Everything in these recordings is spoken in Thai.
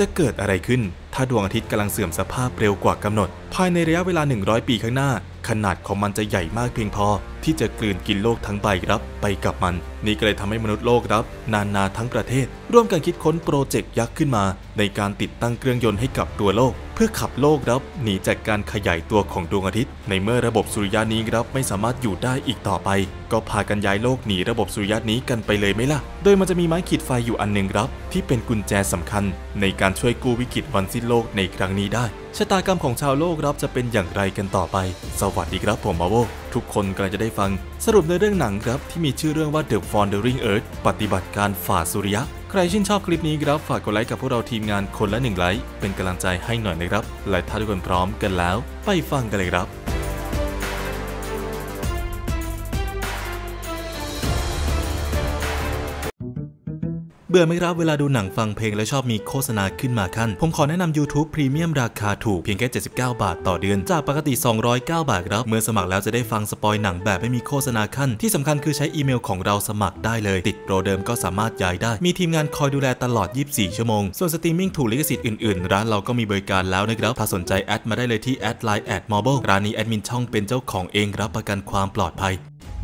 จะเกิดอะไรขึ้น ถ้าดวงอาทิตย์กำลังเสื่อมสภาพเร็วกว่ากำหนด ภายในระยะเวลา 100 ปีข้างหน้า ขนาดของมันจะใหญ่มากเพียงพอ ที่จะกลืนกินโลกทั้งใบครับไปกับมัน นี่ก็เลยทำให้มนุษย์โลกครับนานาทั้งประเทศ ร่วมกันคิดค้นโปรเจกต์ยักษ์ขึ้นมาในการติดตั้งเครื่องยนต์ให้กับตัวโลก เพื่อขับโลกรับหนีจากการขยายตัวของดวงอาทิตย์ ในเมื่อระบบสุริยะนี้รับไม่สามารถอยู่ได้อีกต่อไป ก็พากันย้ายโลกหนีระบบสุริยะนี้กันไปเลยไหมล่ะ โดยมันจะมีไม้ขีดไฟอยู่อันหนึ่งรับ ที่เป็นกุญแจสำคัญ ในการช่วยกู้วิกฤตวันสิ้นโลกในครั้งนี้ได้ชะตากรรมของชาวโลกรับจะเป็นอย่างไรกันต่อไป สวัสดีครับผมมาโวทุกคนกำลังจะได้ฟัง สรุปในเรื่องหนังครับที่มีชื่อเรื่องว่า The Wandering Earth ปฏิบัติการฝ่าสุริยะใครชื่นชอบคลิปนี้ครับฝากกดไลค์กับพวกเราทีมงานคนละหนึ่งไลค์ เป็นกำลังใจให้หน่อยนะครับ และถ้าทุกคนพร้อมกันแล้ว ไปฟังกันเลยครับบื่อไหมครับเวลาดูหนังฟังเพลงแล้วชอบมีโฆษณาขึ้นมาขั้นผมขอแนะนำ YouTube พรีเมียมราคาถูกเพียงแค่ 79 บาทต่อเดือน จากปกติ 209 บาทครับ เมื่อสมัครแล้วจะได้ฟังสปอยหนังแบบไม่มีโฆษณาขั้นที่สำคัญคือใช้อีเมลของเราสมัครได้เลย ติดโปรเดิมก็สามารถย้ายได้ มีทีมงานคอยดูแลตลอด 24 ชั่วโมง ส่วนสตรีมมิ่งถูกลิขสิทธิ์อื่นๆร้านเราก็มีบริการแล้วนะครับถ้าสนใจแอดมาได้เลยที่แอดไลน์แอดมอร์บร้านนี้แอดมินช่องเป็นเจ้าของเองรับประกันความปลอดภัย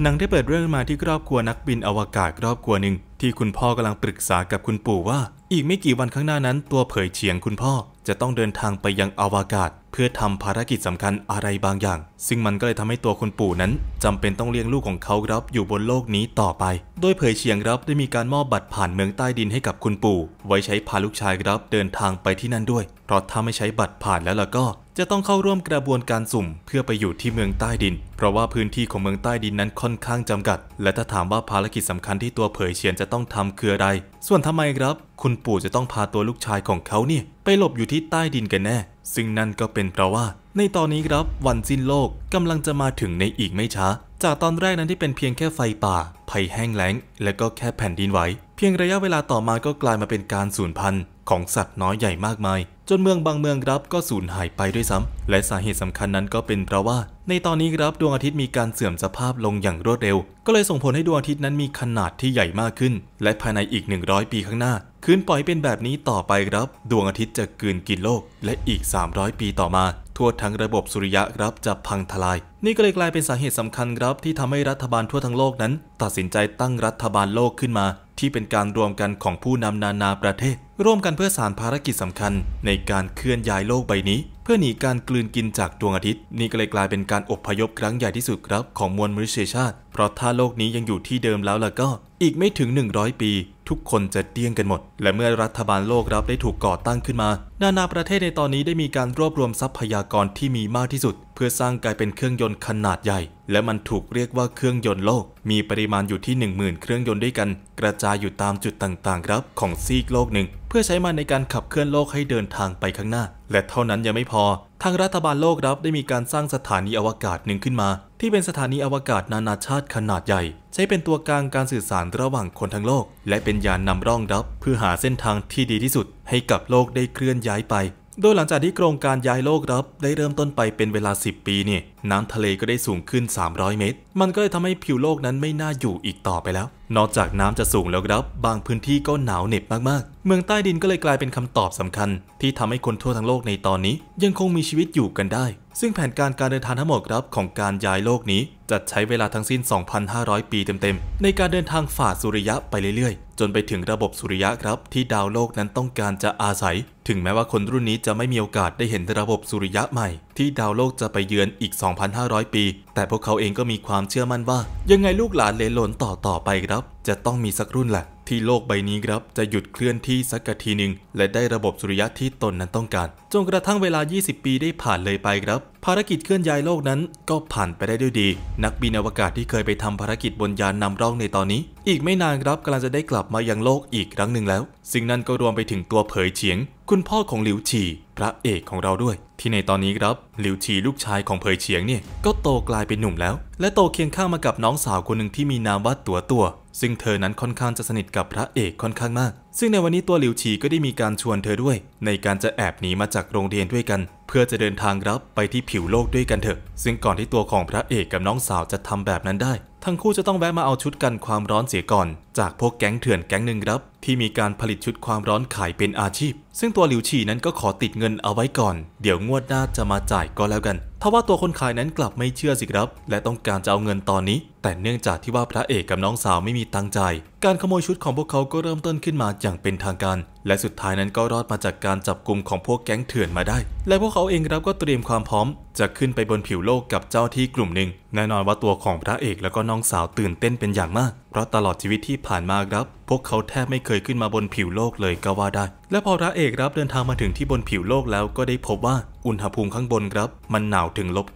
หนังได้เปิดเรื่องมาที่ครอบครัวนักบินอวกาศครอบครัวหนึ่ง ที่คุณพ่อกำลังปรึกษากับคุณปู่ว่า อีกไม่กี่วันข้างหน้านั้นตัวเผยเฉียงคุณพ่อจะต้องเดินทางไปยังอวกาศเพื่อทำภารกิจสำคัญอะไรบางอย่าง ซึ่งมันก็เลยทำให้ตัวคุณปู่นั้นจำเป็นต้องเลี้ยงลูกของเขาครับอยู่บนโลกนี้ต่อไป โดยเผยเฉียงครับได้มีการมอบบัตรผ่านเมืองใต้ดินให้กับคุณปู่ ไว้ใช้พาลูกชายครับเดินทางไปที่นั่นด้วย เพราะถ้าไม่ใช้บัตรผ่านแล้วล่ะก็ จะต้องเข้าร่วมกระบวนการสุ่ม เพื่อไปอยู่ที่เมืองใต้ดิน เพราะว่าพื้นที่ของเมืองใต้ดินนั้นค่อนข้างจำกัด และถ้าถามว่าภารกิจสำคัญที่ตัวเผยเฉียงจะต้องทำคืออะไร ส่วนทำไมครับ คุณปู่จะต้องพาตัวลูกชายของเขาเนี่ยไปหลบอยู่ที่ใต้ดินกันแน่ซึ่งนั่นก็เป็นเพราะว่า ในตอนนี้ครับวันสิ้นโลกกำลังจะมาถึงในอีกไม่ช้า จากตอนแรกนั้นที่เป็นเพียงแค่ไฟป่า ภัยแห้งแล้ง และก็แค่แผ่นดินไหวเพียงระยะเวลาต่อมาก็กลายมาเป็นการสูญพันธุ์ของสัตว์น้อยใหญ่มากมาย จนเมืองบางเมืองครับก็สูญหายไปด้วยซ้ำ และสาเหตุสำคัญนั้นก็เป็นเพราะว่าในตอนนี้ครับดวงอาทิตย์มีการเสื่อมสภาพลงอย่างรวดเร็ว ก็เลยส่งผลให้ดวงอาทิตย์นั้นมีขนาดที่ใหญ่มากขึ้น และภายในอีก 100 ปีข้างหน้า คืนปล่อยเป็นแบบนี้ต่อไปครับ ดวงอาทิตย์จะกืนกินโลกและอีก 300 ปีต่อมา ทั่วทั้งระบบสุริยะครับจะพังทลาย นี่ก็เลยกลายเป็นสาเหตุสำคัญครับที่ทำให้รัฐบาลทั่วทั้งโลกนั้น ตัดสินใจตั้งรัฐบาลโลกขึ้นมา ที่เป็นการรวมกันของผู้นำนานาประเทศ ร่วมกันเพื่อสารภารกิจสำคัญ ในการเคลื่อนย้ายโลกใบนี้พื่อหนีการกลืนกินจากดวงอาทิตย์ นี่ก็เลยกลายเป็นการอบพยพครั้งใหญ่ที่สุดครับของมวลมนุษยชาติเพราะถ้าโลกนี้ยังอยู่ที่เดิมแล้วล่ะก็อีกไม่ถึง 100 ปี ทุกคนจะเตี้ยงกันหมด และเมื่อรัฐบาลโลกรับได้ถูกก่อตั้งขึ้นมา นานาประเทศในตอนนี้ได้มีการรวบรวมทรัพยากรที่มีมากที่สุด เพื่อสร้างกลายเป็นเครื่องยนต์ขนาดใหญ่ และมันถูกเรียกว่าเครื่องยนต์โลกมีปริมาณอยู่ที่10,000 เครื่องยนต์ด้วยกัน กระจายอยู่ตามจุดต่างๆครับ ของซีกโลกหนึ่ง เพื่อใช้มันในการขับเคลื่อนโลกให้เดินทางไปข้างหน้า และเท่านั้นยังไม่พอทางรัฐบาลโลกครับได้มีการสร้างสถานีอวกาศหนึ่งขึ้นมา ที่เป็นสถานีอวกาศนานาชาติขนาดใหญ่ ใช้เป็นตัวกลางการสื่อสารระหว่างคนทั้งโลก และเป็นยานนำร่องรับ เพื่อหาเส้นทางที่ดีที่สุด ให้กับโลกได้เคลื่อนย้ายไป โดยหลังจากที่โครงการย้ายโลกรับได้เริ่มต้นไปเป็นเวลา 10 ปีเนี่ยน้ำทะเลก็ได้สูงขึ้น 300 เมตร มันก็เลยทำให้ผิวโลกนั้นไม่น่าอยู่อีกต่อไปแล้ว นอกจากน้ำจะสูงแล้วครับ บางพื้นที่ก็หนาวเหน็บมากๆ เมืองใต้ดินก็เลยกลายเป็นคำตอบสำคัญ ที่ทำให้คนทั่วทั้งโลกในตอนนี้ ยังคงมีชีวิตอยู่กันได้ ซึ่งแผนการการเดินทางทั้งหมดครับของการย้ายโลกนี้ จะใช้เวลาทั้งสิ้น2,500 ปี เต็มๆในการเดินทางฝ่าสุริยะไปเรื่อยๆ จนไปถึงระบบสุริยะครับ ที่ดาวโลกนั้นต้องการจะอาศัย ถึงแม้ว่าคนรุ่นนี้จะไม่มีโอกาสได้เห็นระบบสุริยะใหม่ที่ดาวโลกจะไปเยือนอีก 2,500 ปี แต่พวกเขาเองก็มีความเชื่อมั่นว่า ยังไงลูกหลานเลนหลนต่อต่อไปครับ จะต้องมีสักรุ่นแหละ ที่โลกใบนี้ครับ จะหยุดเคลื่อนที่สักทีหนึ่ง และได้ระบบสุริยะที่ตนนั้นต้องการจนกระทั่งเวลา 20 ปีได้ผ่านเลยไปครับ ภารกิจเคลื่อนย้ายโลกนั้นก็ผ่านไปได้ด้วยดี นักบินอวกาศที่เคยไปทำภารกิจบนยานนำร่องในตอนนี้ อีกไม่นานครับกำลังจะได้กลับมายังโลกอีกครั้งหนึ่งแล้วซึ่งนั่นก็รวมไปถึงตัวเผยเฉียง คุณพ่อของหลิวฉี่พระเอกของเราด้วยที่ในตอนนี้ครับ หลิวชีลูกชายของเผยเฉียงเนี่ย ก็โตกลายเป็นหนุ่มแล้วและโตเคียงข้างมากับน้องสาวคนหนึ่งที่มีนามว่าตัวตัวซึ่งเธอนั้นค่อนข้างจะสนิทกับพระเอกค่อนข้างมาก ซึ่งในวันนี้ตัวหลิวฉีก็ได้มีการชวนเธอด้วย ในการจะแอบหนีมาจากโรงเรียนด้วยกัน เพื่อจะเดินทางรับไปที่ผิวโลกด้วยกันเถอะซึ่งก่อนที่ตัวของพระเอกกับน้องสาวจะทำแบบนั้นได้ ทั้งคู่จะต้องแวะมาเอาชุดกันความร้อนเสียก่อน จากพวกแก๊งเถื่อนแก๊งหนึ่งรับ ที่มีการผลิตชุดความร้อนขายเป็นอาชีพ ซึ่งตัวหลิวฉีนั้นก็ขอติดเงินเอาไว้ก่อน เดี๋ยวงวดหน้าจะมาจ่ายก็แล้วกันทว่าตัวคนขายนั้นกลับไม่เชื่อสิครับ และต้องการจะเอาเงินตอนนี้ แต่เนื่องจากที่ว่าพระเอกกับน้องสาวไม่มีตังใจการขโมยชุดของพวกเขาก็เริ่มต้นขึ้นมาอย่างเป็นทางการ และสุดท้ายนั้นก็รอดมาจากการจับกลุ่มของพวกแก๊งเถื่อนมาได้ และพวกเขาเองครับก็เตรียมความพร้อมจะขึ้นไปบนผิวโลกกับเจ้าที่กลุ่มหนึ่ง แน่นอนว่าตัวของพระเอกแล้วก็น้องสาวตื่นเต้นเป็นอย่างมาก เพราะตลอดชีวิตที่ผ่านมาครับ พวกเขาแทบไม่เคยขึ้นมาบนผิวโลกเลยก็ว่าได้ และพอพระเอกรับเดินทางมาถึงที่บนผิวโลก แล้วก็ได้พบว่าอุณหภูมิข้างบนครับ มันหนาวถึงลบ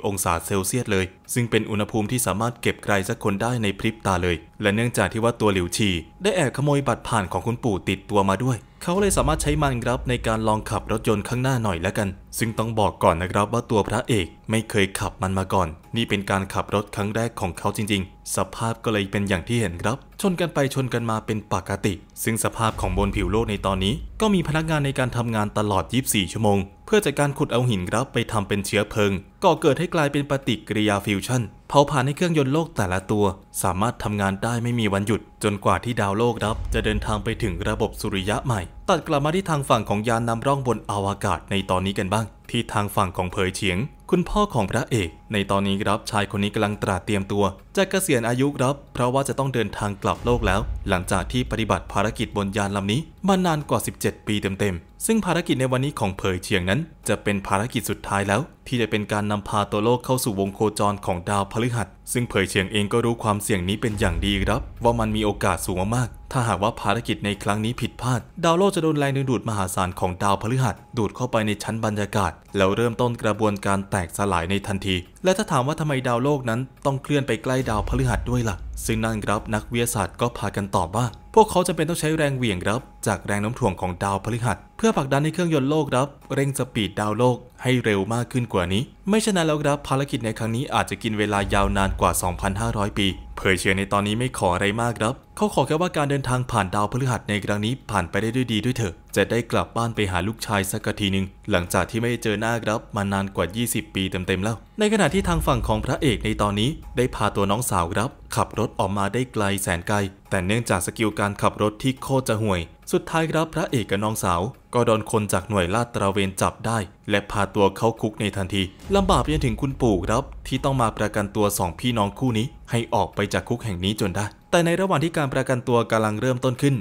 90องศาเซลเซียสเลยซึ่งเป็นอุณหภูมิที่สามารถเก็บใครสักคนได้ในพริบตาเลย และเนื่องจากที่ว่าตัวหลิวฉีได้แอบขโมยบัตรผ่านของคุณปู่ติดตัวมาด้วย เขาเลยสามารถใช้มันครับในการลองขับรถยนต์ข้างหน้าหน่อยแล้วกัน ซึ่งต้องบอกก่อนนะครับว่าตัวพระเอกไม่เคยขับมันมาก่อน นี่เป็นการขับรถครั้งแรกของเขาจริงๆ สภาพก็เลยเป็นอย่างที่เห็นครับ ชนกันไปชนกันมาเป็นปกติ ซึ่งสภาพของบนผิวโลกในตอนนี้ ก็มีพนักงานในการทำงานตลอด 24 ชั่วโมง เพื่อจัดการขุดเอาหินครับไปทำเป็นเชื้อเพลิงก่อเกิดให้กลายเป็นปฏิกิริยาฟิวชั่นเผาผ่านให้เครื่องยนต์โลกแต่ละตัว สามารถทำงานได้ไม่มีวันหยุดจนกว่าที่ดาวโลกรับจะเดินทางไปถึงระบบสุริยะใหม่ ตัดกลับมาที่ทางฝั่งของยานนำร่องบนอวกาศในตอนนี้กันบ้าง ที่ทางฝั่งของเผยเฉียงคุณพ่อของพระเอกในตอนนี้ครับชายคนนี้กำลังตราเตรียมตัวจะเกษียณอายุครับ เพราะว่าจะต้องเดินทางกลับโลกแล้ว หลังจากที่ปฏิบัติภารกิจบนยานลำนี้มานานกว่า 17 ปีเต็มๆ ซึ่งภารกิจในวันนี้ของเผยเฉียงนั้นจะเป็นภารกิจสุดท้ายแล้ว ที่จะเป็นการนำพาตัวโลกเข้าสู่วงโคจรของดาวพฤหัสซึ่งเผยเฉียงเองก็รู้ความเสี่ยงนี้เป็นอย่างดีครับ ว่ามันมีโอกาสสูงมากๆถ้าหากว่าภารกิจในครั้งนี้ผิดพาดดาวโลกจะโดนแรงดึงดูดมหาศาลของดาวพฤหัสดูดเข้าไปในชั้นบรรยากาศ แล้วเริ่มต้นกระบวนการแตกสลายในทันที และถ้าถามว่าทำไมดาวโลกนั้นต้องเคลื่อนไปใกล้ดาวพฤหัสด้วยละ่ะ ซึ่งนั่นครับนักวิทยาศาสตร์ก็พากันตอบว่าพวกเขาจะเป็นต้องใช้แรงเหวี่ยงครับ จากแรงน้ำถ่วงของดาวพฤหัส เพื่อผลักดันให้เครื่องยนต์โลกครับเร่งสปีดดาวโลกให้เร็วมากขึ้นกว่านี้ ไม่ฉะนั้นแล้วครับภารกิจในครั้งนี้อาจจะกินเวลายาวนานกว่า 2,500 ปี เผยเชื่อในตอนนี้ไม่ขออะไรมากครับเขาขอแค่ว่าการเดินทางผ่านดาวพฤหัสในครั้งนี้ผ่านไปได้ด้วยดีด้วยเถอะจะได้กลับบ้านไปหาลูกชายสักทีหนึ่งหลังจากที่ไม่เจอหน้ารับมานานกว่า 20 ปีเต็มๆแล้ว ในขณะที่ทางฝั่งของพระเอกในตอนนี้ได้พาตัวน้องสาวรับขับรถออกมาได้ไกลแสนไกล แต่เนื่องจากสกิลการขับรถที่โคตรจะห่วย สุดท้ายรับพระเอกกับน้องสาวก็โดนคนจากหน่วยลาดตระเวนจับได้ และพาตัวเข้าคุกในทันทีลำบากยันถึงคุณปู่รับที่ต้องมาประกันตัวสองพี่น้องคู่นี้ ให้ออกไปจากคุกแห่งนี้จนได้ แต่ในระหว่างที่การประกันตัวกำลังเริ่มต้นขึ้น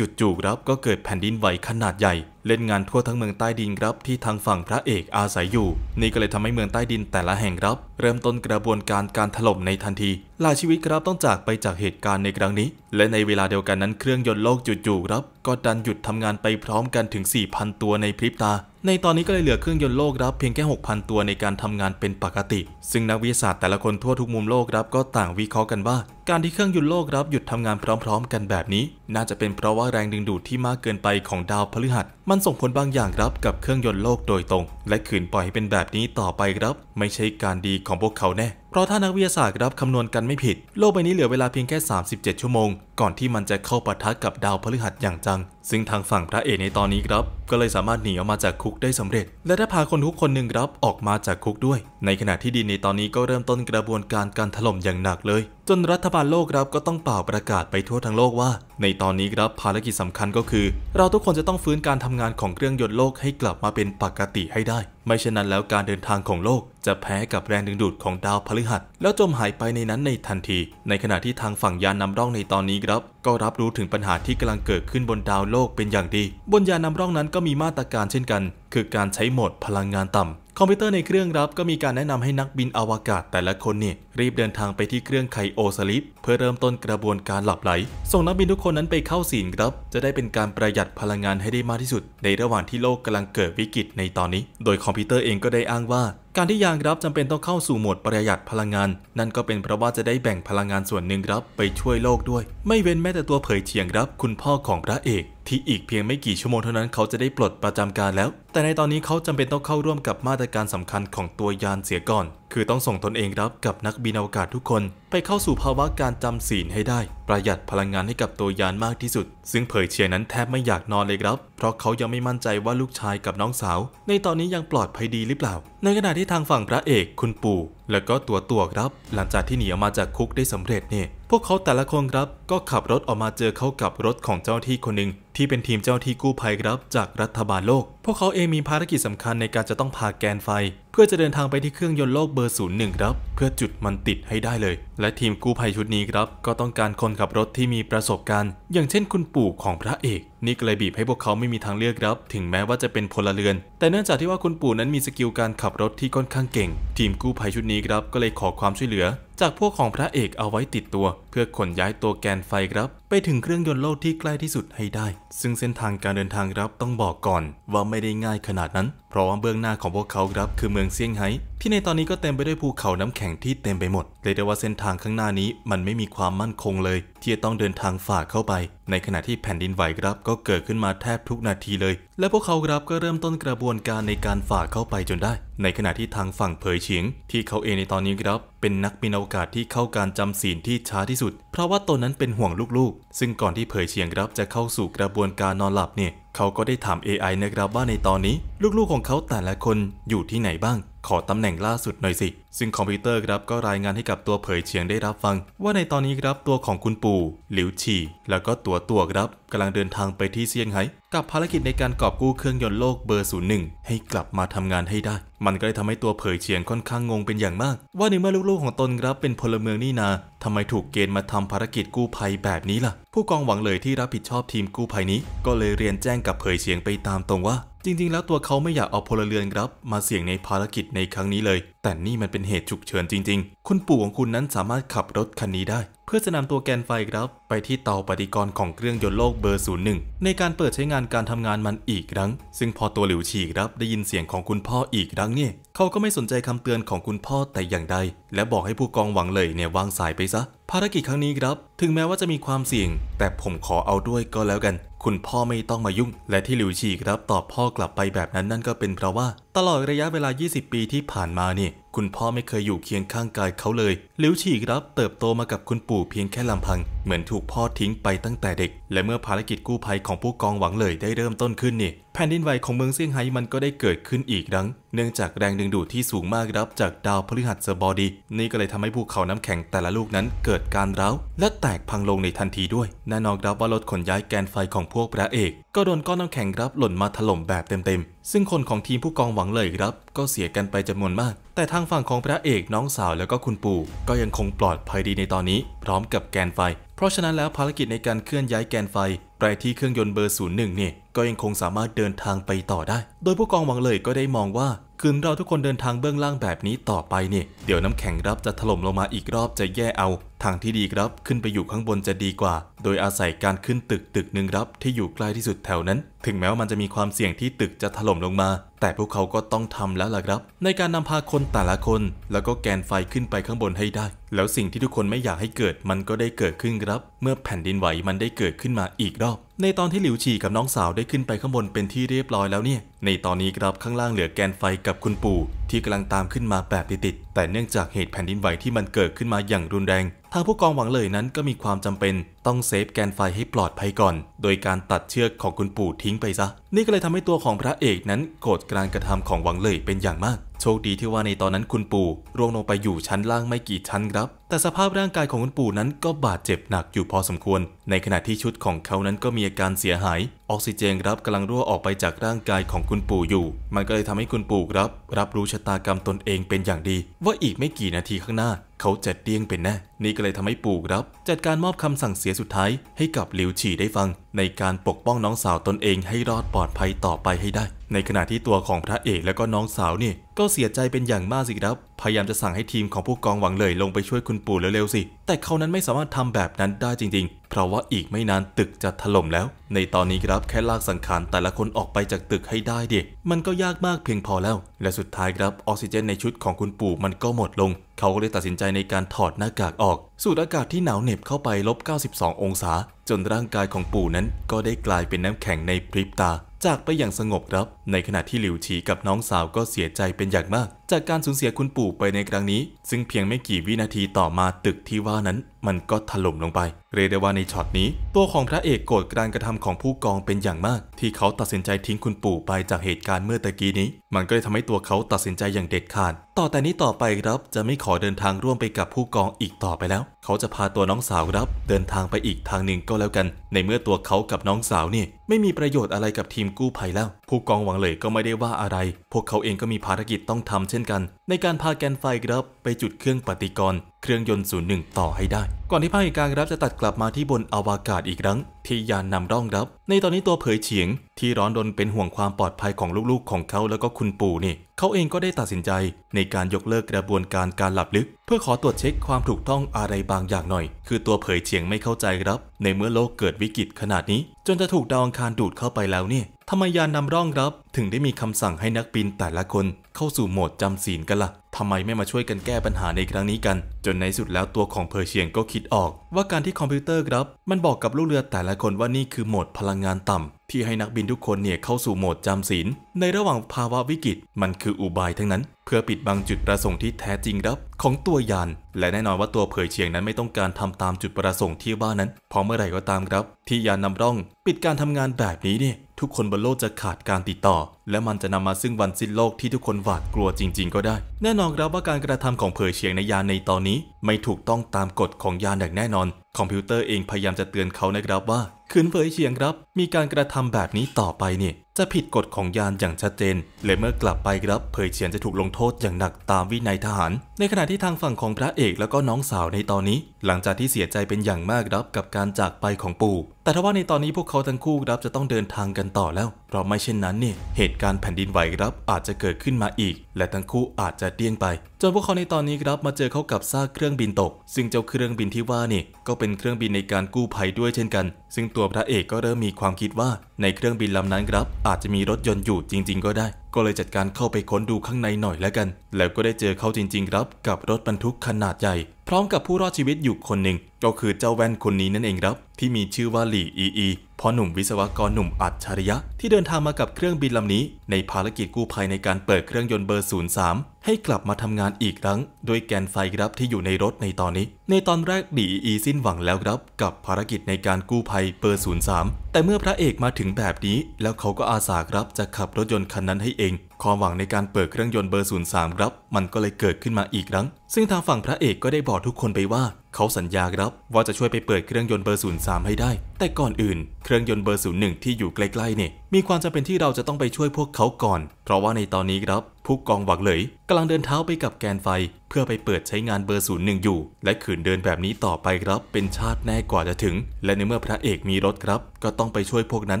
จู่ๆครับก็เกิดแผ่นดินไหวขนาดใหญ่ เล่นงานทั่วทั้งเมืองใต้ดินครับที่ทางฝั่งพระเอกอาศัยอยู่ นี่ก็เลยทำให้เมืองใต้ดินแต่ละแห่งครับ เริ่มต้นกระบวนการการถล่มในทันที หลายชีวิตครับต้องจากไปจากเหตุการณ์ในครั้งนี้ และในเวลาเดียวกันนั้นเครื่องยนต์โลกจู่ๆครับก็ดันหยุดทำงานไปพร้อมกันถึง4,000ตัวในพริบตา ในตอนนี้ก็เลยเหลือเครื่องยนต์โลกรับเพียงแค่6,000 ตัวในการทำงานเป็นปกติ ซึ่งนักวิทยาศาสตร์แต่ละคนทั่วทุก มุมโลกรับก็ต่างวิเคราะห์กันว่า การที่เครื่องยนต์โลกรับหยุดทำงานพร้อมๆกันแบบนี้น่าจะเป็นเพราะว่าแรงดึงดูดที่มากเกินไปของดาวพฤหัส มันส่งผลบางอย่างครับกับเครื่องยนต์โลกโดยตรง และขืนปล่อยให้เป็นแบบนี้ต่อไปครับ ไม่ใช่การดีของพวกเขาแน่เพราะถ้านักวิทยาศาสตร์รับคำนวณกันไม่ผิดโลกใบนี้เหลือเวลาเพียงแค่ 37 ชั่วโมง ก่อนที่มันจะเข้าปะทะกับดาวพฤหัสอย่างจัง ซึ่งทางฝั่งพระเอกในตอนนี้ครับ ก็เลยสามารถหนีออกมาจากคุกได้สำเร็จ และได้พาคนทุกคนหนึ่งรับออกมาจากคุกด้วย ในขณะที่ดินในตอนนี้ก็เริ่มต้นกระบวนการการถล่มอย่างหนักเลย จนรัฐบาลโลกครับก็ต้องเป่าประกาศไปทั่วทั้งโลกว่า ในตอนนี้ครับภารกิจสำคัญก็คือ เราทุกคนจะต้องฟื้นการทำงานของเครื่องยนต์โลกให้กลับมาเป็นปกติให้ได้ไม่เช่นนั้นแล้วการเดินทางของโลกจะแพ้กับแรงดึงดูดของดาวพฤหัส แล้วจมหายไปในนั้นในทันที ในขณะที่ทางฝั่งยานนำร่องในตอนนี้ครับก็รับรู้ถึงปัญหาที่กำลังเกิดขึ้นบนดาวโลกเป็นอย่างดีบนยานนำร่องนั้นก็มีมาตรการเช่นกัน คือการใช้โหมดพลังงานต่ำคอมพิวเตอร์ในเครื่องรับก็มีการแนะนำให้นักบินอวกาศแต่ละคนเนี่ยรีบเดินทางไปที่เครื่องไคโอสลิปเพื่อเริ่มต้นกระบวนการหลับไหล ส่งนักบินทุกคนนั้นไปเข้าสีนครับ จะได้เป็นการประหยัดพลังงานให้ได้มากที่สุด ในระหว่างที่โลกกำลังเกิดวิกฤตในตอนนี้ โดยคอมพิวเตอร์เองก็ได้อ้างว่าการที่ยางครับจำเป็นต้องเข้าสู่โหมดประหยัดพลังงาน นั่นก็เป็นเพราะว่าจะได้แบ่งพลังงานส่วนหนึ่งครับไปช่วยโลกด้วย ไม่เว้นแม้แต่ตัวเผยเฉียงครับคุณพ่อของพระเอก ที่อีกเพียงไม่กี่ชั่วโมงเท่านั้นเขาจะได้ปลดประจำการแล้วแต่ในตอนนี้เขาจำเป็นต้องเข้าร่วมกับมาตรการสำคัญของตัวยานเสียก่อน คือต้องส่งตนเองรับกับนักบินอวกาศทุกคน ไปเข้าสู่ภาวะการจำศีลให้ได้ ประหยัดพลังงานให้กับตัวยานมากที่สุด ซึ่งเผยเชียนั้นแทบไม่อยากนอนเลยครับ เพราะเขายังไม่มั่นใจว่าลูกชายกับน้องสาว ในตอนนี้ยังปลอดภัยดีหรือเปล่า ในขณะที่ทางฝั่งพระเอกคุณปู่ และก็ตัวตัวครับ หลังจากที่หนีออกมาจากคุกได้สำเร็จเนี่ยพวกเขาแต่ละคนครับ ก็ขับรถออกมาเจอเข้ากับรถของเจ้าที่คนหนึ่งที่เป็นทีมเจ้าที่กู้ภัยครับ จากรัฐบาลโลกพวกเขาเองมีภารกิจสำคัญในการจะต้องพาแกนไฟ เพื่อจะเดินทางไปที่เครื่องยนต์โลกเบอร์ศูนย์หนึ่งครับ เพื่อจุดมันติดให้ได้เลย และทีมกู้ภัยชุดนี้ครับก็ต้องการคนขับรถที่มีประสบการณ์ อย่างเช่นคุณปู่ของพระเอก นี่ก็เลยบีบให้พวกเขาไม่มีทางเลือกครับ ถึงแม้ว่าจะเป็นพลเรือน แต่เนื่องจากที่ว่าคุณปู่นั้นมีสกิลการขับรถที่ค่อนข้างเก่ง ทีมกู้ภัยชุดนี้ครับก็เลยขอความช่วยเหลือ จากพวกของพระเอกเอาไว้ติดตัวพื่อขนย้ายตัวแกนไฟครับ ไปถึงเครื่องยนต์โลกที่ใกล้ที่สุดให้ได้ ซึ่งเส้นทางการเดินทางครับต้องบอกก่อนว่าไม่ได้ง่ายขนาดนั้น เพราะว่าเบื้องหน้าของพวกเขาครับคือเมืองเซี่ยงไฮ้ที่ในตอนนี้ก็เต็มไปด้วยภูเขาน้ำแข็งที่เต็มไปหมด เลยได้ว่าเส้นทางข้างหน้านี้ มันไม่มีความมั่นคงเลย ที่จะต้องเดินทางฝ่าเข้าไป ในขณะที่แผ่นดินไหวครับก็เกิดขึ้นมาแทบทุกนาทีเลย และพวกเขาครับก็เริ่มต้นกระบวนการในการฝ่าเข้าไปจนได้ ในขณะที่ทางฝั่งเผยเฉียงที่เขาเองในตอนนี้ครับ เป็นนักบินอวกาศที่เข้าการจำศีลที่ช้าที่สุดุดเพราะว่าตนนั้นเป็นห่วงลูกๆ ซึ่งก่อนที่เผยเฉียงรับจะเข้าสู่กระบวนการนอนหลับเนี่ย เขาก็ได้ถาม AI นะครับว่าในตอนนี้ ลูกๆ ของเขาแต่ละคนอยู่ที่ไหนบ้างขอตำแหน่งล่าสุดหน่อยสิ ซึ่งคอมพิวเตอร์ครับก็รายงานให้กับตัวเผยเฉียงได้รับฟัง ว่าในตอนนี้ครับตัวของคุณปู่หลิวฉี่แล้วก็ตัวตัวครับกำลังเดินทางไปที่เซี่ยงไฮ้กับภารกิจในการกอบกู้เครื่องยนต์โลกเบอร์ศูนย์หนึ่งให้กลับมาทำงานให้ได้ มันก็เลยทำให้ตัวเผยเฉียงค่อนข้างงงเป็นอย่างมาก ว่าในเมื่อลูกๆของตนครับเป็นพลเมืองนี่นา ทำไมถูกเกณฑ์มาทำภารกิจกู้ภัยแบบนี้ล่ะผู้กองหวังเลยที่รับผิดชอบทีมกู้ภัยนี้ ก็เลยเรียนแจ้งกับเผยเฉียงไปตามตรงว่าจริงๆ แล้วตัวเขาไม่อยากเอาพลเรือนครับมาเสี่ยงในภารกิจในครั้งนี้เลย แต่นี่มันเป็นเหตุฉุกเฉินจริง ๆ คุณปู่ของคุณนั้นสามารถขับรถคันนี้ได้ เพื่อจะนำตัวแกนไฟครับ ไปที่เตาปฏิกรณ์ของเครื่องยนต์โลกเบอร์ศูนย์หนึ่งในการเปิดใช้งานการทำงานมันอีกครั้ง ซึ่งพอตัวหลิวฉีครับได้ยินเสียงของคุณพ่ออีกครั้งเนี่ย เขาก็ไม่สนใจคำเตือนของคุณพ่อแต่อย่างใด และบอกให้ผู้กองหวังเลยเนี่ยวางสายไปซะ ภารกิจครั้งนี้ครับ ถึงแม้ว่าจะมีความเสี่ยง แต่ผมขอเอาด้วยก็แล้วกันคุณพ่อไม่ต้องมายุ่ง และที่หลิวฉีครับตอบพ่อกลับไปแบบนั้นนั่นก็เป็นเพราะว่าตลอดระยะเวลา 20 ปีที่ผ่านมานี่คุณพ่อไม่เคยอยู่เคียงข้างกายเขาเลยลิวฉีกรับเติบโตมากับคุณปู่เพียงแค่ลำพัง เหมือนถูกพ่อทิ้งไปตั้งแต่เด็ก และเมื่อภารกิจกู้ภัยของผู้กองหวังเลยได้เริ่มต้นขึ้นนี่ แผ่นดินไหวของเมืองเซี่ยงไฮ้มันก็ได้เกิดขึ้นอีกดัง เนื่องจากแรงดึงดูดที่สูงมากรับจากดาวพฤหัสบดี นี่ก็เลยทำให้ภูเขาน้ำแข็งแต่ละลูกนั้นเกิดการร้าวและแตกพังลงในทันทีด้วยแน่นอนรับว่ารถขนย้ายแกนไฟของพวกพระเอก ก็โดนก้อนน้ำแข็งรับหล่นมาถล่มแบบเต็มๆซึ่งคนของทีมผู้กองหวังเลยครับก็เสียกันไปจำนวนมาก แต่ทางฝั่งของพระเอกน้องสาวแล้วก็คุณปู่ ก็ยังคงปลอดภัยดีในตอนนี้พร้อมกับแกนไฟ เพราะฉะนั้นแล้วภารกิจในการเคลื่อนย้ายแกนไฟไปที่เครื่องยนต์เบอร์ศูนย์หนึ่งเนี่ยก็ยังคงสามารถเดินทางไปต่อได้ โดยผู้กองหวังเลยก็ได้มองว่าคืนเราทุกคนเดินทางเบื้องล่างแบบนี้ต่อไปเนี่ยเดี๋ยวน้ำแข็งรับจะถล่มลงมาอีกรอบจะแย่เอาทางที่ดีครับ ขึ้นไปอยู่ข้างบนจะดีกว่า โดยอาศัยการขึ้นตึกตึกหนึ่งครับ ที่อยู่ใกล้ที่สุดแถวนั้น ถึงแม้ว่ามันจะมีความเสี่ยงที่ตึกจะถล่มลงมา แต่พวกเขาก็ต้องทำแล้วล่ะครับในการนำพาคนแต่ละคน แล้วก็แกนไฟขึ้นไปข้างบนให้ได้ แล้วสิ่งที่ทุกคนไม่อยากให้เกิดมันก็ได้เกิดขึ้นครับ เมื่อแผ่นดินไหวมันได้เกิดขึ้นมาอีกรอบ ในตอนที่หลิวฉี่กับน้องสาวได้ขึ้นไปข้างบนเป็นที่เรียบร้อยแล้วเนี่ย ในตอนนี้ครับข้างล่างเหลือแกนไฟกับคุณปู่ ที่กำลังตามขึ้นมาแบบติดๆแต่เนื่องจากเหตุแผ่นดินไหวที่มันเกิดขึ้นมาอย่างรุนแรงทางผู้กองหวังเลยนั้นก็มีความจำเป็น ต้องเซฟแกนไฟให้ปลอดภัยก่อนโดยการตัดเชือกของคุณปู่ทิ้งไปซะ นี่ก็เลยทำให้ตัวของพระเอกนั้นโกรธการกระทำของหวังเลยเป็นอย่างมาก โชคดีที่ว่าในตอนนั้นคุณปู่ร่วงลงไปอยู่ชั้นล่างไม่กี่ชั้นครับ แต่สภาพร่างกายของคุณปู่นั้นก็บาดเจ็บหนักอยู่พอสมควร ในขณะที่ชุดของเขานั้นก็มีอาการเสียหาย ออกซิเจนรับกำลังรั่วออกไปจากร่างกายของคุณปู่อยู่ มันก็เลยทำให้คุณปู่ครับ รับรู้ชะตากรรมตนเองเป็นอย่างดี ว่าอีกไม่กี่นาทีข้างหน้า เขาจะเตียงเป็นแน่นี่ก็เลยทำให้ปู่ครับ จัดการมอบคำสั่งเสียสุดท้ายให้กับหลิวฉี่ได้ฟังในการปกป้องน้องสาวตนเองให้รอดปลอดภัยต่อไปให้ได้ในขณะที่ตัวของพระเอกและก็น้องสาวนี่ก็เสียใจเป็นอย่างมากสิครับ พยายามจะสั่งให้ทีมของผู้กองหวังเลยลงไปช่วยคุณปู่เร็วๆสิ แต่เขานั้นไม่สามารถทำแบบนั้นได้จริงๆ เพราะว่าอีกไม่นานตึกจะถล่มแล้ว ในตอนนี้ครับแค่ลากสังขาร แต่ละคนออกไปจากตึกให้ได้เด็กมันก็ยากมากเพียงพอแล้ว และสุดท้ายครับออกซิเจน ในชุดของคุณปู่มันก็หมดลง เขาก็เลยตัดสินใจในการถอดหน้ากากออก สูดอากาศที่หนาวเหน็บเข้าไปลบ92องศา จนร่างกายของปู่นั้น ก็ได้กลายเป็นน้ำแข็งในพริบตา จากไปอย่างสงบครับในขณะที่หลิวฉีกับน้องสาวก็เสียใจเป็นอย่างมาก จากการสูญเสียคุณปู่ไปในครั้งนี้ ซึ่งเพียงไม่กี่วินาทีต่อมาตึกที่ว่านั้น มันก็ถล่มลงไป เรียกได้ว่าในช็อตนี้ ตัวของพระเอกโกรธการกระทำของผู้กองเป็นอย่างมาก ที่เขาตัดสินใจทิ้งคุณปู่ไปจากเหตุการณ์เมื่อตะกี้นี้ มันก็เลยทำให้ตัวเขาตัดสินใจอย่างเด็ดขาดต่อแต่นี้ต่อไปครับ จะไม่ขอเดินทางร่วมไปกับผู้กองอีกต่อไปแล้ว เขาจะพาตัวน้องสาวรับ เดินทางไปอีกทางหนึ่งก็แล้วกัน ในเมื่อตัวเขากับน้องสาวนี่ไม่มีประโยชน์อะไรกับทีมกู้ภัยแล้วผู้กองหวังงเลยก็ไม่ได้ว่าอะไร พวกเขาเองก็มีภารกิจต้องทำเช่นกัน ในการพาแกนไฟครับไปจุดเครื่องปฏิกรณ์เครื่องยนต์ศูนย์หนึ่งต่อให้ได้ ก่อนที่ภาคเอกครับจะตัดกลับมาที่บนอวกาศอีกครั้ง ที่ยานนำร่องครับ ในตอนนี้ตัวเผยเฉียงที่ร้อนรนเป็นห่วงความปลอดภัยของลูกๆของเขาแล้วก็คุณปู่นี่ เขาเองก็ได้ตัดสินใจในการยกเลิกกระบวนการการหลับลึก เพื่อขอตรวจเช็คความถูกต้องอะไรบางอย่างหน่อย คือตัวเผยเฉียงไม่เข้าใจครับ ในเมื่อโลกเกิดวิกฤตขนาดนี้ จนจะถูกดาวอังคารดูดเข้าไปแล้วเนี่ยทำไมยานนำร่องรับถึงได้มีคำสั่งให้นักบินแต่ละคนเข้าสู่โหมดจำศีลกันละ่ะทำไมไม่มาช่วยกันแก้ปัญหาในครั้งนี้กัน จนในสุดแล้วตัวของเพอร์เชียงก็คิดออก ว่าการที่คอมพิวเตอร์ครับ มันบอกกับลูกเรือแต่ละคนว่านี่คือโหมดพลังงานต่ำที่ให้นักบินทุกคนเนี่ยเข้าสู่โหมดจำศีลในระหว่างภาวะวิกฤตมันคืออุบายทั้งนั้น เพื่อปิดบังจุดประสงค์ที่แท้จริงครับของตัวยาน และแน่นอนว่าตัวเผยเชียงนั้นไม่ต้องการทำตามจุดประสงค์ที่ว่านั้น พอเมื่อไหร่ก็ตามครับ ที่ยานนาร่อง ปิดการทำงานแบบนี้เนี่ยทุกคนบนโลกจะขาดการติดต่อและมันจะนำมาซึ่งวันสิ้นโลกที่ทุกคนหวาดกลัวจริงๆ ก็ได้ แน่นอนครับว่าการกระทำของเผยเฉียงในยานในตอนนี้ ไม่ถูกต้องตามกฎของยานอย่างแน่นอน คอมพิวเตอร์เองพยายามจะเตือนเขานะครับว่าขืนเผยเฉียงครับมีการกระทำแบบนี้ต่อไปเนี่ยจะผิดกฎของยานอย่างชัดเจนและเมื่อกลับไปครับ เผยเฉียงจะถูกลงโทษอย่างหนักตามวินัยทหาร ในขณะที่ทางฝั่งของพระเอกแล้วก็น้องสาวในตอนนี้ หลังจากที่เสียใจเป็นอย่างมากครับกับการจากไปของปู่แต่ทว่าในตอนนี้พวกเขาทั้งคู่ครับจะต้องเดินทางกันต่อแล้วเพราะไม่เช่นนั้นเนี่ยเหตุการณ์แผ่นดินไหวครับอาจจะเกิดขึ้นมาอีก และทั้งคู่อาจจะเตี้ยงไปจนพวกเขาในตอนนี้ครับมาเจอเข้ากับซากเครื่องบินตก ซึ่งเจ้าเครื่องบินที่ว่านี่ก็เป็นเครื่องบินในการกู้ภัยด้วยเช่นกัน ซึ่งตัวพระเอกก็เริ่มมีความคิดว่าในเครื่องบินลำนั้นครับอาจจะมีรถยนต์อยู่จริง ๆ ก็ได้ ก็เลยจัดการเข้าไปค้นดูข้างในหน่อยแล้วกัน แล้วก็ได้เจอเขาจริงๆครับกับรถบรรทุกขนาดใหญ่พร้อมกับผู้รอดชีวิตอยู่คนหนึ่งก็คือเจ้าแว่นคนนี้นั่นเองครับที่มีชื่อว่าหลี่อีอีพอหนุ่มวิศวกรหนุ่มอัจฉริยะที่เดินทางมากับเครื่องบินลำนี้ในภารกิจกู้ภัยในการเปิดเครื่องยนต์เบอร์03ให้กลับมาทำงานอีกครั้งโดยแกนไฟครับที่อยู่ในรถในตอนนี้ ในตอนแรกดีอีสิ้นหวังแล้วครับกับภารกิจในการกู้ภัยเบอร์03แต่เมื่อพระเอกมาถึงแบบนี้แล้วเขาก็อาสาครับจะขับรถยนต์คันนั้นให้เองความหวังในการเปิดเครื่องยนต์เบอร์03ครับมันก็เลยเกิดขึ้นมาอีกครั้ง ซึ่งทางฝั่งพระเอกก็ได้บอกทุกคนไปว่าเขาสัญญาครับว่าจะช่วยไปเปิดเครื่องยนต์เบอร์03ให้ได้แต่ก่อนอื่นเครื่องยนต์เบอร์ศูนย์หนึ่งที่อยู่ใกล้ๆเนี่ยมีความจำเป็นที่เราจะต้องไปช่วยพวกเขาก่อน เพราะว่าในตอนนี้ครับผู้กองหวังเลยกำลังเดินเท้าไปกับแกนไฟเพื่อไปเปิดใช้งานเบอร์ศูนย์หนึ่งอยู่และขืนเดินแบบนี้ต่อไปครับ เป็นชาติแน่กว่าจะถึง และในเมื่อพระเอกมีรถครับ ก็ต้องไปช่วยพวกนั้น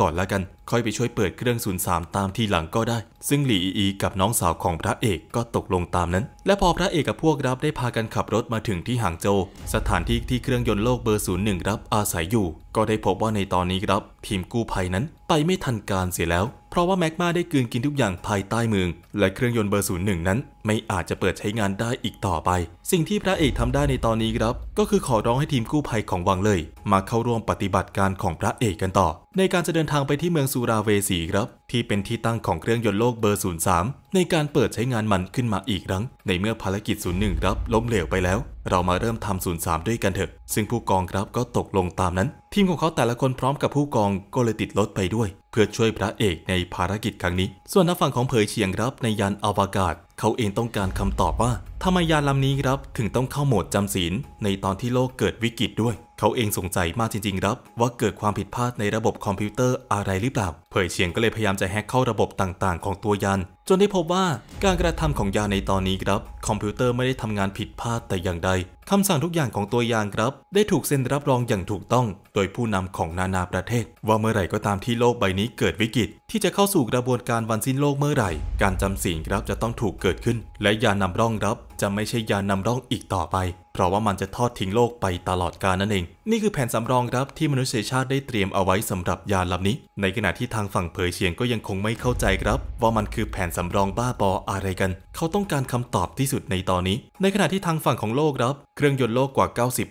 ก่อนละกัน ค่อยไปช่วยเปิดเครื่องศูนย์สามตามที่หลังก็ได้ ซึ่งหลีอี กับน้องสาวของพระเอกก็ตกลงตามนั้น และพอพระเอกกับพวกรับได้พากันขับรถมาถึงที่หางโจวสถานที่ที่เครื่องยนต์โลกเบอร์ศูนย์หนึ่งรับอาศัยอยู่ก็ได้พบว่าในตอนนี้ครับทีมกู้ภัยนั้น ไปไม่ทันการเสียแล้ว เพราะว่าแมกมาได้กืนกินทุกอย่างภายใต้เมืองและเครื่องยนต์เบอร์ศูนย์หนึ่งนั้นไม่อาจจะเปิดใช้งานได้อีกต่อไป สิ่งที่พระเอกทำได้ในตอนนี้ครับ ก็คือขอร้องให้ทีมกู้ภัยของวังเลย มาเข้าร่วมปฏิบัติการของพระเอกกันต่อ ในการจะเดินทางไปที่เมืองสุราเวสีครับ ที่เป็นที่ตั้งของเครื่องยนต์โลกเบอร์ศูนย์สามในการเปิดใช้งานมันขึ้นมาอีกครั้งในเมื่อภารกิจศูนย์หนึ่งครับล้มเหลวไปแล้ว เรามาเริ่มทำศูนย์สามด้วยกันเถอะซึ่งผู้กองครับก็ตกลงตามนั้น ทีมของเขาแต่ละคนพร้อมกับผู้กององก็เลยติดรถไปด้วยเพื่อช่วยพระเอกในภารกิจครั้งนี้ ส่วนนักฝั่งของเผยเฉียงรับในยานอวกาศ เขาเองต้องการคำตอบว่าทำไมยานลำนี้ครับถึงต้องเข้าโหมดจำศีลในตอนที่โลกเกิดวิกฤตด้วย เขาเองสงสัยมากจริงๆครับ ว่าเกิดความผิดพลาดในระบบคอมพิวเตอร์อะไรหรือเปล่าเผยเฉียงก็เลยพยายามจะแฮกเข้าระบบต่าง ๆ ของตัวยันจนได้พบว่าการกระทำของยานในตอนนี้ครับ คอมพิวเตอร์ไม่ได้ทำงานผิดพลาดแต่อย่างใดคำสั่งทุกอย่างของตัวยานครับ ได้ถูกเซ็นรับรองอย่างถูกต้อง โดยผู้นำของนานาประเทศ ว่าเมื่อไหร่ก็ตามที่โลกใบนี้เกิดวิกฤตที่จะเข้าสู่กระบวนการวันสิ้นโลกเมื่อไหร่ การจำศีลครับจะต้องถูกเกิดขึ้น และยานนำร่องครับจะไม่ใช่ยานนำร่องอีกต่อไป เพราะว่ามันจะทอดทิ้งโลกไปตลอดกาลนั่นเองนี่คือแผนสำรองครับที่มนุษยชาติได้เตรียมเอาไว้สำหรับยานลำนี้ในขณะที่ทางฝั่งเผยเฉียงก็ยังคงไม่เข้าใจครับ ว่ามันคือแผนสำรองบ้าบออะไรกัน เขาต้องการคำตอบที่สุดในตอนนี้ ในขณะที่ทางฝั่งของโลกครับ เครื่องยนต์โลกกว่า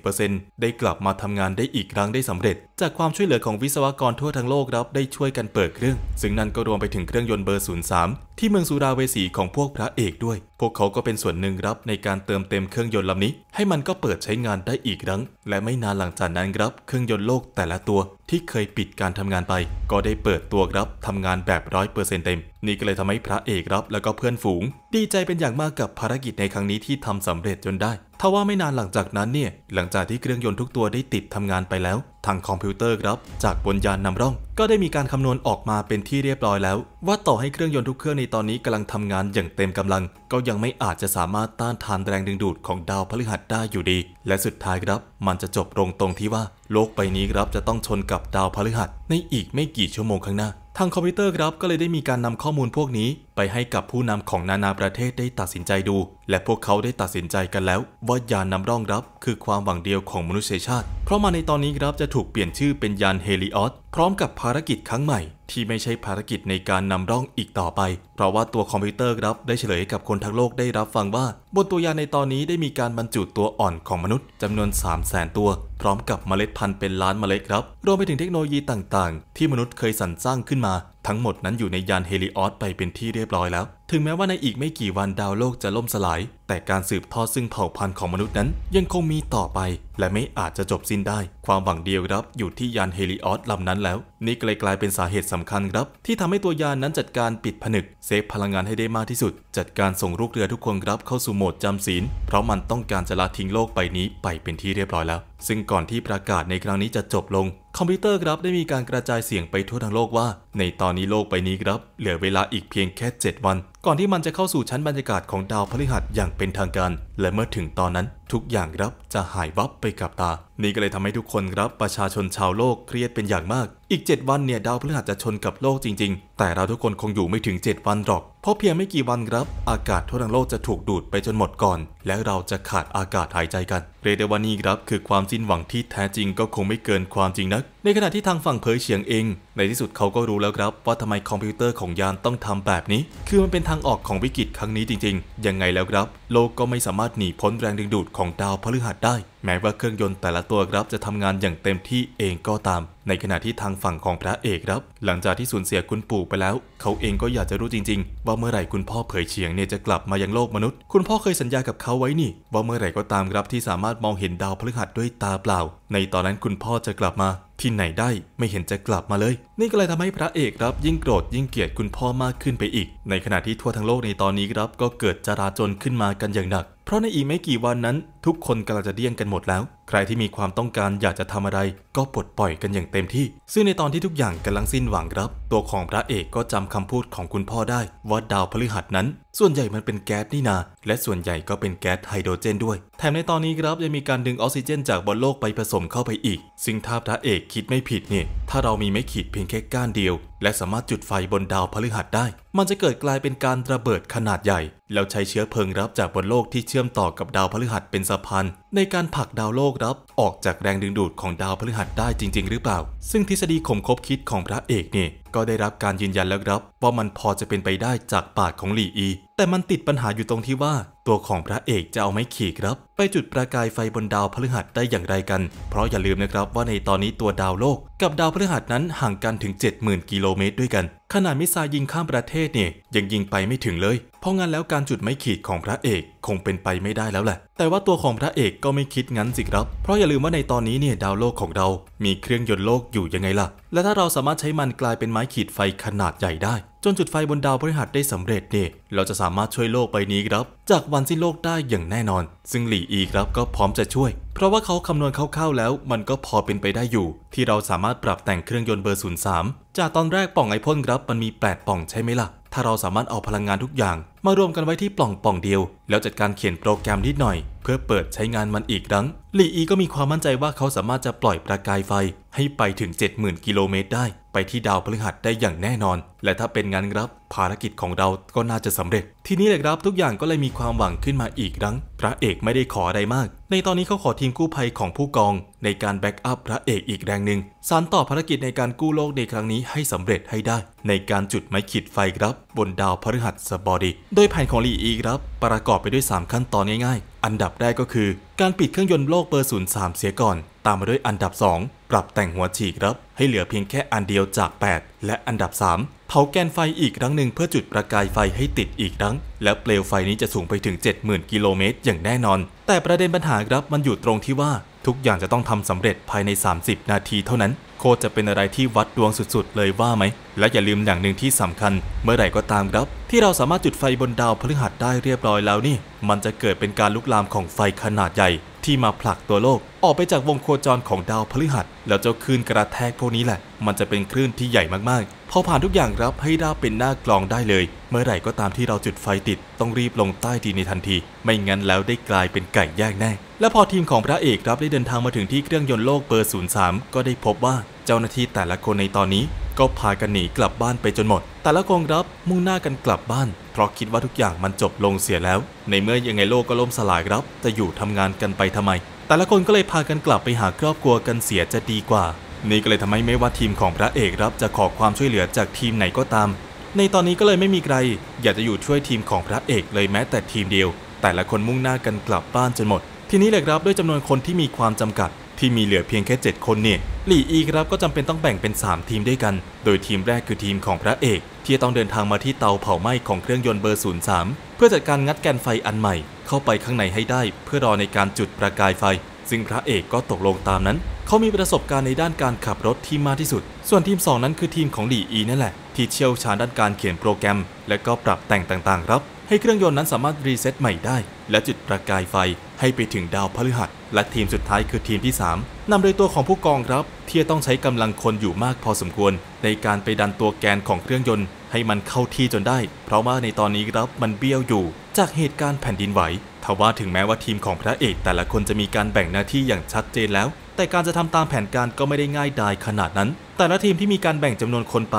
90%ได้กลับมาทำงานได้อีกครั้งได้สำเร็จ จากความช่วยเหลือของวิศวกรทั่วทั้งโลกครับได้ช่วยกันเปิดเครื่องซึ่งนั่นก็รวมไปถึงเครื่องยนต์เบอร์03ที่เมืองสุราเวสีของพวกพระเอกด้วย พวกเขาก็เป็นส่วนหนึ่งรับในการเติมเต็มเครื่องยนต์ลำนี้ ให้มันก็เปิดใช้งานได้อีกครั้ง และไม่นานหลังจากนั้นครับเครื่องยนต์โลกแต่ละตัว ที่เคยปิดการทำงานไป ก็ได้เปิดตัวครับทำงาน แบบร้อยเปอร์เซ็นต์เต็มนี่ก็เลยทำให้พระเอกรับแล้วก็เพื่อนฝูง ดีใจเป็นอย่างมากกับภารกิจในครั้งนี้ที่ทำสำเร็จจนได้ทว่าไม่นานหลังจากนั้นเนี่ยหลังจากที่เครื่องยนต์ทุกตัวได้ติดทำงานไปแล้วทางคอมพิวเตอร์ครับ จากบนยานนำร่อง ก็ได้มีการคำนวณออกมาเป็นที่เรียบร้อยแล้ว ว่าต่อให้เครื่องยนต์ทุกเครื่องในตอนนี้กำลังทำงานอย่างเต็มกำลัง ก็ยังไม่อาจจะสามารถต้านทานแรงดึงดูดของดาวพฤหัสได้อยู่ดี และสุดท้ายครับ มันจะจบลงตรงที่ว่า โลกใบนี้ครับจะต้องชนกับดาวพฤหัสในอีกไม่กี่ชั่วโมงข้างหน้าทางคอมพิวเตอร์ครับก็เลยได้มีการนำข้อมูลพวกนี้ ไปให้กับผู้นำของนานาประเทศได้ตัดสินใจดู และพวกเขาได้ตัดสินใจกันแล้ว ว่ายานนำร่องรับคือความหวังเดียวของมนุษยชาติ เพราะมาในตอนนี้ครับจะถูกเปลี่ยนชื่อเป็นยานเฮลิออส พร้อมกับภารกิจครั้งใหม่ที่ไม่ใช่ภารกิจในการนำร่องอีกต่อไป เพราะว่าตัวคอมพิวเตอร์ครับได้เฉลยกับคนทั้งโลกได้รับฟังว่า บนตัวยาในตอนนี้ได้มีการบรรจุตัวอ่อนของมนุษย์จำนวน3 0 0 0 0 0 ตัว พร้อมกับเมล็ดพันธุ์เป็นล้านเมล็ดครับ รวมไปถึงเทคโนโลยีต่าง ๆ ที่มนุษย์เคยสรรสร้างขึ้นมา ทั้งหมดนั้นอยู่ในยานเฮลิออสไปเป็นที่เรียบร้อยแล้วถึงแม้ว่าในอีกไม่กี่วันดาวโลกจะล่มสลาย แต่การสืบทอดซึ่งเผ่าพันธุ์ของมนุษย์นั้นยังคงมีต่อไปและไม่อาจจะจบสิ้นได้ ความหวังเดียวรับอยู่ที่ยานเฮลิออสลำนั้นแล้ว นี่กลกลายเป็นสาเหตุสำคัญครับ ที่ทำให้ตัวยานนั้นจัดการปิดผนึก เซฟพลังงานให้ได้มากที่สุด จัดการส่งลูกเรือทุกคนครับเข้าสู่โหมดจำศีลเพราะมันต้องการจะละทิ้งโลกใบนี้ไปเป็นที่เรียบร้อยแล้ว ซึ่งก่อนที่ประกาศในครั้งนี้จะจบลง คอมพิวเตอร์ครับได้มีการกระจายเสียงไปทั่วทั้งโลกว่า ในตอนนี้โลกใบนี้ครับ เหลือเวลาอีกเพียงแค่7วันก่อนที่มันจะเข้าสู่ชั้นบรรยากาศของดาวพฤหัสอย่างเป็นทางการ และเมื่อถึงตอนนั้นทุกอย่างครับจะหายวับไปกับตา นี่ก็เลยทำให้ทุกคนครับประชาชนชาวโลกเครียดเป็นอย่างมาก อีก 7 วันเนี่ยดาวพฤหัสจะชนกับโลกจริง ๆ แต่เราทุกคนคงอยู่ไม่ถึง 7 วันหรอก เพราะเพียงไม่กี่วันครับอากาศทั่วทั้งโลกจะถูกดูดไปจนหมดก่อน และเราจะขาดอากาศหายใจกันเรียกได้ว่านี่ครับคือความสิ้นหวังที่แท้จริงก็คงไม่เกินความจริงนัก ในขณะที่ทางฝั่งเผยเฉียงเอง ในที่สุดเขาก็รู้แล้วครับว่าทำไมคอมพิวเตอร์ของยานต้องทำแบบนี้ คือมันเป็นทางออกของวิกฤตครั้งนี้จริง ๆ ยังไงแล้วครับ โลกก็ไม่สามารถหนีพ้นแรงดึงดูดของดาวพฤหัสได้ แม้ว่าเครื่องยนต์แต่ละตัวครับจะทำงานอย่างเต็มที่เองก็ตาม ในขณะที่ทางฝั่งของพระเอกครับ หลังจากที่สูญเสียคุณปู่ไปแล้ว เขาเองก็อยากจะรู้จริงๆว่าเมื่อไหร่คุณพ่อเผยเฉียงเนี่ยจะกลับมายังโลกมนุษย์ คุณพ่อเคยสัญญากับเขาไว้นี่ว่าเมื่อไหร่ก็ตามครับที่สามารถารถมองเห็นดาวพฤหัสด้วยตาเปล่า ในตอนนั้นคุณพ่อจะกลับมาที่ไหนได้ไม่เห็นจะกลับมาเลย นี่ก็เลยทำให้พระเอกครับยิ่งโกรธยิ่งเกลียดคุณพ่อมากขึ้นไปอีก ในขณะที่ทั่วทั้งโลกในตอนนี้ครับก็เกิดจราจนขึ้นมากันอย่างหนัก เพราะในอีกไม่กี่วันนั้น ทุกคนกำลังจะเดี่ยงกันหมดแล้ว ใครที่มีความต้องการอยากจะทำอะไร ก็ปลดปล่อยกันอย่างเต็มที่ ซึ่งในตอนที่ทุกอย่างกำลังสิ้นหวังครับ ตัวของพระเอกก็จำคำพูดของคุณพ่อได้ว่าดาวพฤหัสนั้น ส่วนใหญ่มันเป็นแก๊สนี่นา และส่วนใหญ่ก็เป็นแก๊สไฮโดรเจนด้วย แถมในตอนนี้ครับยังมีการดึงออกซิเจน จากบนโลกไปผสมเข้าไปอีกซึ่งท้าพระเอกคิดไม่ผิดเนี่ย ถ้าเรามีไม้ขีดเพียงแค่ก้านเดียวและสามารถจุดไฟบนดาวพฤหัสได้ มันจะเกิดกลายเป็นการระเบิดขนาดใหญ่ แล้วใช้เชื้อเพลิงรับจากบนโลกที่เชื่อมต่อกับดาวพฤหัสเป็นสะพานในการผลักดาวโลกรับ ออกจากแรงดึงดูดของดาวพฤหัสได้จริงๆ หรือเปล่า ซึ่งทฤษฎีข่มคบคิดของพระเอกนี่ ก็ได้รับการยืนยันแล้วครับว่ามันพอจะเป็นไปได้จากปากของหลีอี แต่มันติดปัญหาอยู่ตรงที่ว่าตัวของพระเอกจะเอาไม้ขีดครับ ไปจุดประกายไฟบนดาวพฤหัสได้อย่างไรกัน เพราะอย่าลืมนะครับว่าในตอนนี้ตัวดาวโลกกับดาวพฤหัสนั้นห่างกันถึง 70,000กิโลเมตรด้วยกัน ขนาดมิสซายิงข้ามประเทศเนี่ยยังยิงไปไม่ถึงเลย เพราะงั้นแล้วการจุดไม่ขีดของพระเอกคงเป็นไปไม่ได้แล้วแหละแต่ว่าตัวของพระเอกก็ไม่คิดงั้นสิครับ เพราะอย่าลืมว่าในตอนนี้เนี่ยดาวโลกของเรา มีเครื่องยนต์โลกอยู่ยังไงล่ะและถ้าเราสามารถใช้มันกลายเป็นไม้ขีดไฟขนาดใหญ่ได้จนจุดไฟบนดาวพฤหัสได้สำเร็จเนี่ย เราจะสามารถช่วยโลกใบนี้ครับ จากวันสิ้นโลกได้อย่างแน่นอน ซึ่งหลี่อีครับก็พร้อมจะช่วย เพราะว่าเขาคำนวณคร่าวๆแล้ว มันก็พอเป็นไปได้อยู่ ที่เราสามารถปรับแต่งเครื่องยนต์เบอร์ศูนย์สามจากตอนแรกป่องไอพ่นครับ มันมี 8 ป่องใช่ไหมละ่ะ ถ้าเราสามารถเอาพลังงานทุกอย่างมารวมกันไว้ที่ปล่องป่องเดียว แล้วจัดการเขียนโปรแกรมนิดหน่อยเพื่อเปิดใช้งานมันอีกครั้ง หลีอีก็มีความมั่นใจว่าเขาสามารถจะปล่อยประกายไฟให้ไปถึง 70,000 กิโลเมตรได้ ไปที่ดาวพฤหัสได้อย่างแน่นอน และถ้าเป็นงานรับภารกิจของเราก็น่าจะสำเร็จ ทีนี้แหละครับทุกอย่างก็เลยมีความหวังขึ้นมาอีกครั้ง พระเอกไม่ได้ขออะไรมาก ในตอนนี้เขาขอทีมกู้ภัยของผู้กองในการแบ็กอัพพระเอกอีกแรงหนึ่งสานต่อภารกิจในการกู้โลกในครั้งนี้ให้สำเร็จให้ได้ ในการจุดไม้ขีดไฟครับ บนดาวพฤหัสบดีโดยแผนของลีอีครับประกอบไปด้วย 3 ขั้นตอนง่ายๆ อันดับแรกก็คือการปิดเครื่องยนต์โลกเบอร์ศูนยามเสียก่อน ตามมาด้วยอันดับ 2 ปรับแต่งหัวฉีกครับ ให้เหลือเพียงแค่อันเดียวจาก 8 และอันดับ 3 เผาแกนไฟอีกครั้งหนึ่งเพื่อจุดประกายไฟให้ติดอีกครั้งและเปลวไฟนี้จะสูงไปถึง 70,000 กิโลเมตรอย่างแน่นอน แต่ประเด็นปัญหาครับมันอยู่ตรงที่ว่าทุกอย่างจะต้องทำสำเร็จภายใน 30 นาทีเท่านั้น โคจะเป็นอะไรที่วัดดวงสุดๆเลยว่าไหมและอย่าลืมอย่างหนึ่งที่สำคัญ เมื่อไหร่ก็ตามครับ ที่เราสามารถจุดไฟบนดาวพฤหัสได้เรียบร้อยแล้วนี่ มันจะเกิดเป็นการลุกลามของไฟขนาดใหญ่ที่มาผลักตัวโลก ออกไปจากวงโคจรของดาวพฤหัสแล้วเจ้าคลื่นกระแทกพวกนี้แหละ มันจะเป็นคลื่นที่ใหญ่มาก ๆ พอผ่านทุกอย่างรับให้ดาวเป็นหน้ากลองได้เลย เมื่อไหร่ก็ตามที่เราจุดไฟติดต้องรีบลงใต้ดินในทันที ไม่งั้นแล้วได้กลายเป็นไก่แยกแน่และพอทีมของพระเอกรับได้เดินทางมาถึงที่เครื่องยนต์โลกเบอร์ศูนยามก็ได้พบว่าเจ้าหน้าที่แต่ละคนในตอนนี้ก็พากันหนีกลับบ้านไปจนหมด แต่ละกองรับมุ่งหน้ากันกลับบ้าน เพราะคิดว่าทุกอย่างมันจบลงเสียแล้ว ในเมื่อยังไงโลกก็ล่มสลายครับ จะอยู่ทำงานกันไปทำไม แต่ละคนก็เลยพากันกลับไปหาครอบครัวกันเสียจะดีกว่า นี่ก็เลยทำให้ไม่ว่าทีมของพระเอกรับจะขอความช่วยเหลือจากทีมไหนก็ตาม ในตอนนี้ก็เลยไม่มีใคร อยากจะอยู่ช่วยทีมของพระเอกเลยแม้ แต่ทีมเดียว แต่ละคนมุ่งหน้ากันกลับบ้านจนหมด ทีนี้เลยครับด้วยจำนวนคนที่มีความจำกัดที่มีเหลือเพียงแค่ 7 คนเนี่ย หลี่อีครับก็จำเป็นต้องแบ่งเป็น 3 ทีมด้วยกัน โดยทีมแรกคือทีมของพระเอก ที่ต้องเดินทางมาที่เตาเผาไหม้ของเครื่องยนต์เบอร์ศูนย์สามเพื่อจัดการงัดแกนไฟอันใหม่ เข้าไปข้างในให้ได้ เพื่อรอในการจุดประกายไฟซึ่งพระเอกก็ตกลงตามนั้น เขามีประสบการณ์ในด้านการขับรถที่มากที่สุด ส่วนทีม 2นั้นคือทีมของหลี่อีนั่นแหละที่เชี่ยวชาญด้านการเขียนโปรแกรม และก็ปรับแต่งต่างๆครับให้เครื่องยนต์นั้นสามารถรีเซ็ตใหม่ได้ และจุดประกายไฟให้ไปถึงดาวพฤหัสและทีมสุดท้ายคือทีมที่ 3นำโดยตัวของผู้กองครับ ที่ต้องใช้กำลังคนอยู่มากพอสมควร ในการไปดันตัวแกนของเครื่องยนต์ ให้มันเข้าที่จนได้ เพราะว่าในตอนนี้ครับมันเบี้ยวอยู่ จากเหตุการณ์แผ่นดินไหวทว่าถึงแม้ว่าทีมของพระเอกแต่ละคนจะมีการแบ่งหน้าที่อย่างชัดเจนแล้วแต่การจะทำตามแผนการก็ไม่ได้ง่ายดายขนาดนั้น แต่ละทีมที่มีการแบ่งจำนวนคนไป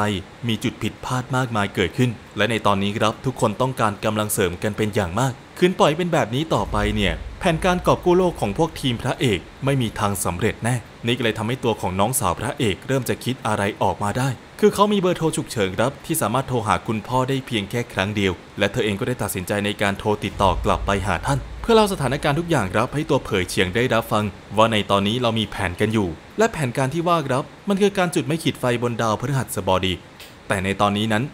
มีจุดผิดพลาดมากมายเกิดขึ้น และในตอนนี้ครับทุกคนต้องการกำลังเสริมกันเป็นอย่างมากคืนปล่อยเป็นแบบนี้ต่อไปเนี่ย แผนการกอบกู้โลกของพวกทีมพระเอกไม่มีทางสำเร็จแน่ นี่ก็เลยทำให้ตัวของน้องสาวพระเอกเริ่มจะคิดอะไรออกมาได้ คือเขามีเบอร์โทรฉุกเฉินครับ ที่สามารถโทรหาคุณพ่อได้เพียงแค่ครั้งเดียว และเธอเองก็ได้ตัดสินใจในการโทรติดต่อกลับไปหาท่านื่อเล่าสถานการณ์ทุกอย่างครับให้ตัวเผยเฉียงได้รับฟัง ว่าในตอนนี้เรามีแผนกันอยู่ และแผนการที่ว่าครับ มันคือการจุดไม่ขีดไฟบนดาวพฤหัสบดี แต่ในตอนนี้นั้น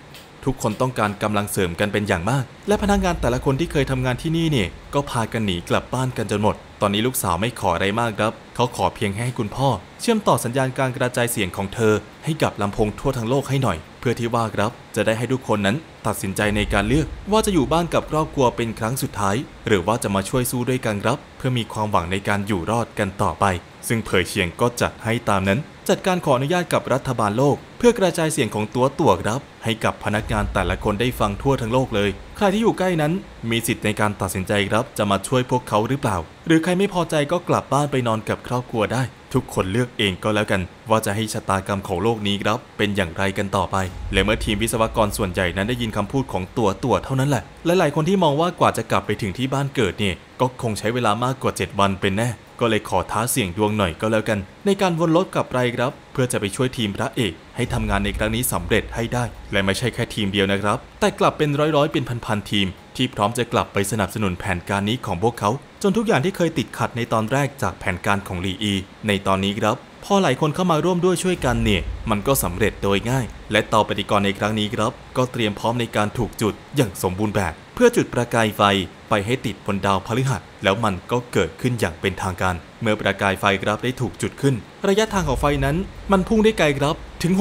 ทุกคนต้องการกำลังเสริมกันเป็นอย่างมาก และพนักงานแต่ละคนที่เคยทำงานที่นี่เนี่ยก็พากันหนีกลับบ้านกันจนหมดตอนนี้ลูกสาวไม่ขออะไรมากครับ เขาขอเพียงให้คุณพ่อเชื่อมต่อสัญญาณการกระจายเสียงของเธอให้กับลำโพงทั่วทั้งโลกให้หน่อย เพื่อที่ว่าครับ จะได้ให้ทุกคนนั้นตัดสินใจในการเลือกว่าจะอยู่บ้านกับครอบครัวเป็นครั้งสุดท้าย หรือว่าจะมาช่วยสู้ด้วยกันครับเพื่อมีความหวังในการอยู่รอดกันต่อไป ซึ่งเผยเฉียงก็จัดให้ตามนั้นจัดการขออนุญาตกับรัฐบาลโลกเพื่อกระจายเสียงของตัวตัวครับ ให้กับพนักงานแต่ละคนได้ฟังทั่วทั้งโลกเลย ใครที่อยู่ใกล้นั้นมีสิทธิ์ในการตัดสินใจครับจะมาช่วยพวกเขาหรือเปล่า หรือใครไม่พอใจก็กลับบ้านไปนอนกับครอบครัวได้ ทุกคนเลือกเองก็แล้วกันว่าจะให้ชะตากรรมของโลกนี้ครับเป็นอย่างไรกันต่อไป และเมื่อทีมวิศวกรส่วนใหญ่นั้นได้ยินคำพูดของตัวตัวเท่านั้นแหละ หลายๆ คนที่มองว่ากว่าจะกลับไปถึงที่บ้านเกิดเนี่ยก็คงใช้เวลามากกว่า 7 วันเป็นแน่ก็เลยขอท้าเสี่ยงดวงหน่อยก็แล้วกัน ในการวนรถกลับไรครับ เพื่อจะไปช่วยทีมพระเอกให้ทำงานในครั้งนี้สำเร็จให้ได้ และไม่ใช่แค่ทีมเดียวนะครับ แต่กลับเป็นร้อยๆเป็นพันๆทีม ที่พร้อมจะกลับไปสนับสนุนแผนการนี้ของพวกเขา จนทุกอย่างที่เคยติดขัดในตอนแรกจากแผนการของลีอีในตอนนี้ครับพอหลายคนเข้ามาร่วมด้วยช่วยกันเนี่ย มันก็สำเร็จโดยง่าย และต่อปฏิกรณ์ในครั้งนี้ครับ ก็เตรียมพร้อมในการถูกจุดอย่างสมบูรณ์แบบ เพื่อจุดประกายไฟไปให้ติดบนดาวพฤหัสแล้วมันก็เกิดขึ้นอย่างเป็นทางการ เมื่อประกายไฟครับได้ถูกจุดขึ้น ระยะทางของไฟนั้น มันพุ่งได้ไกลครับถึง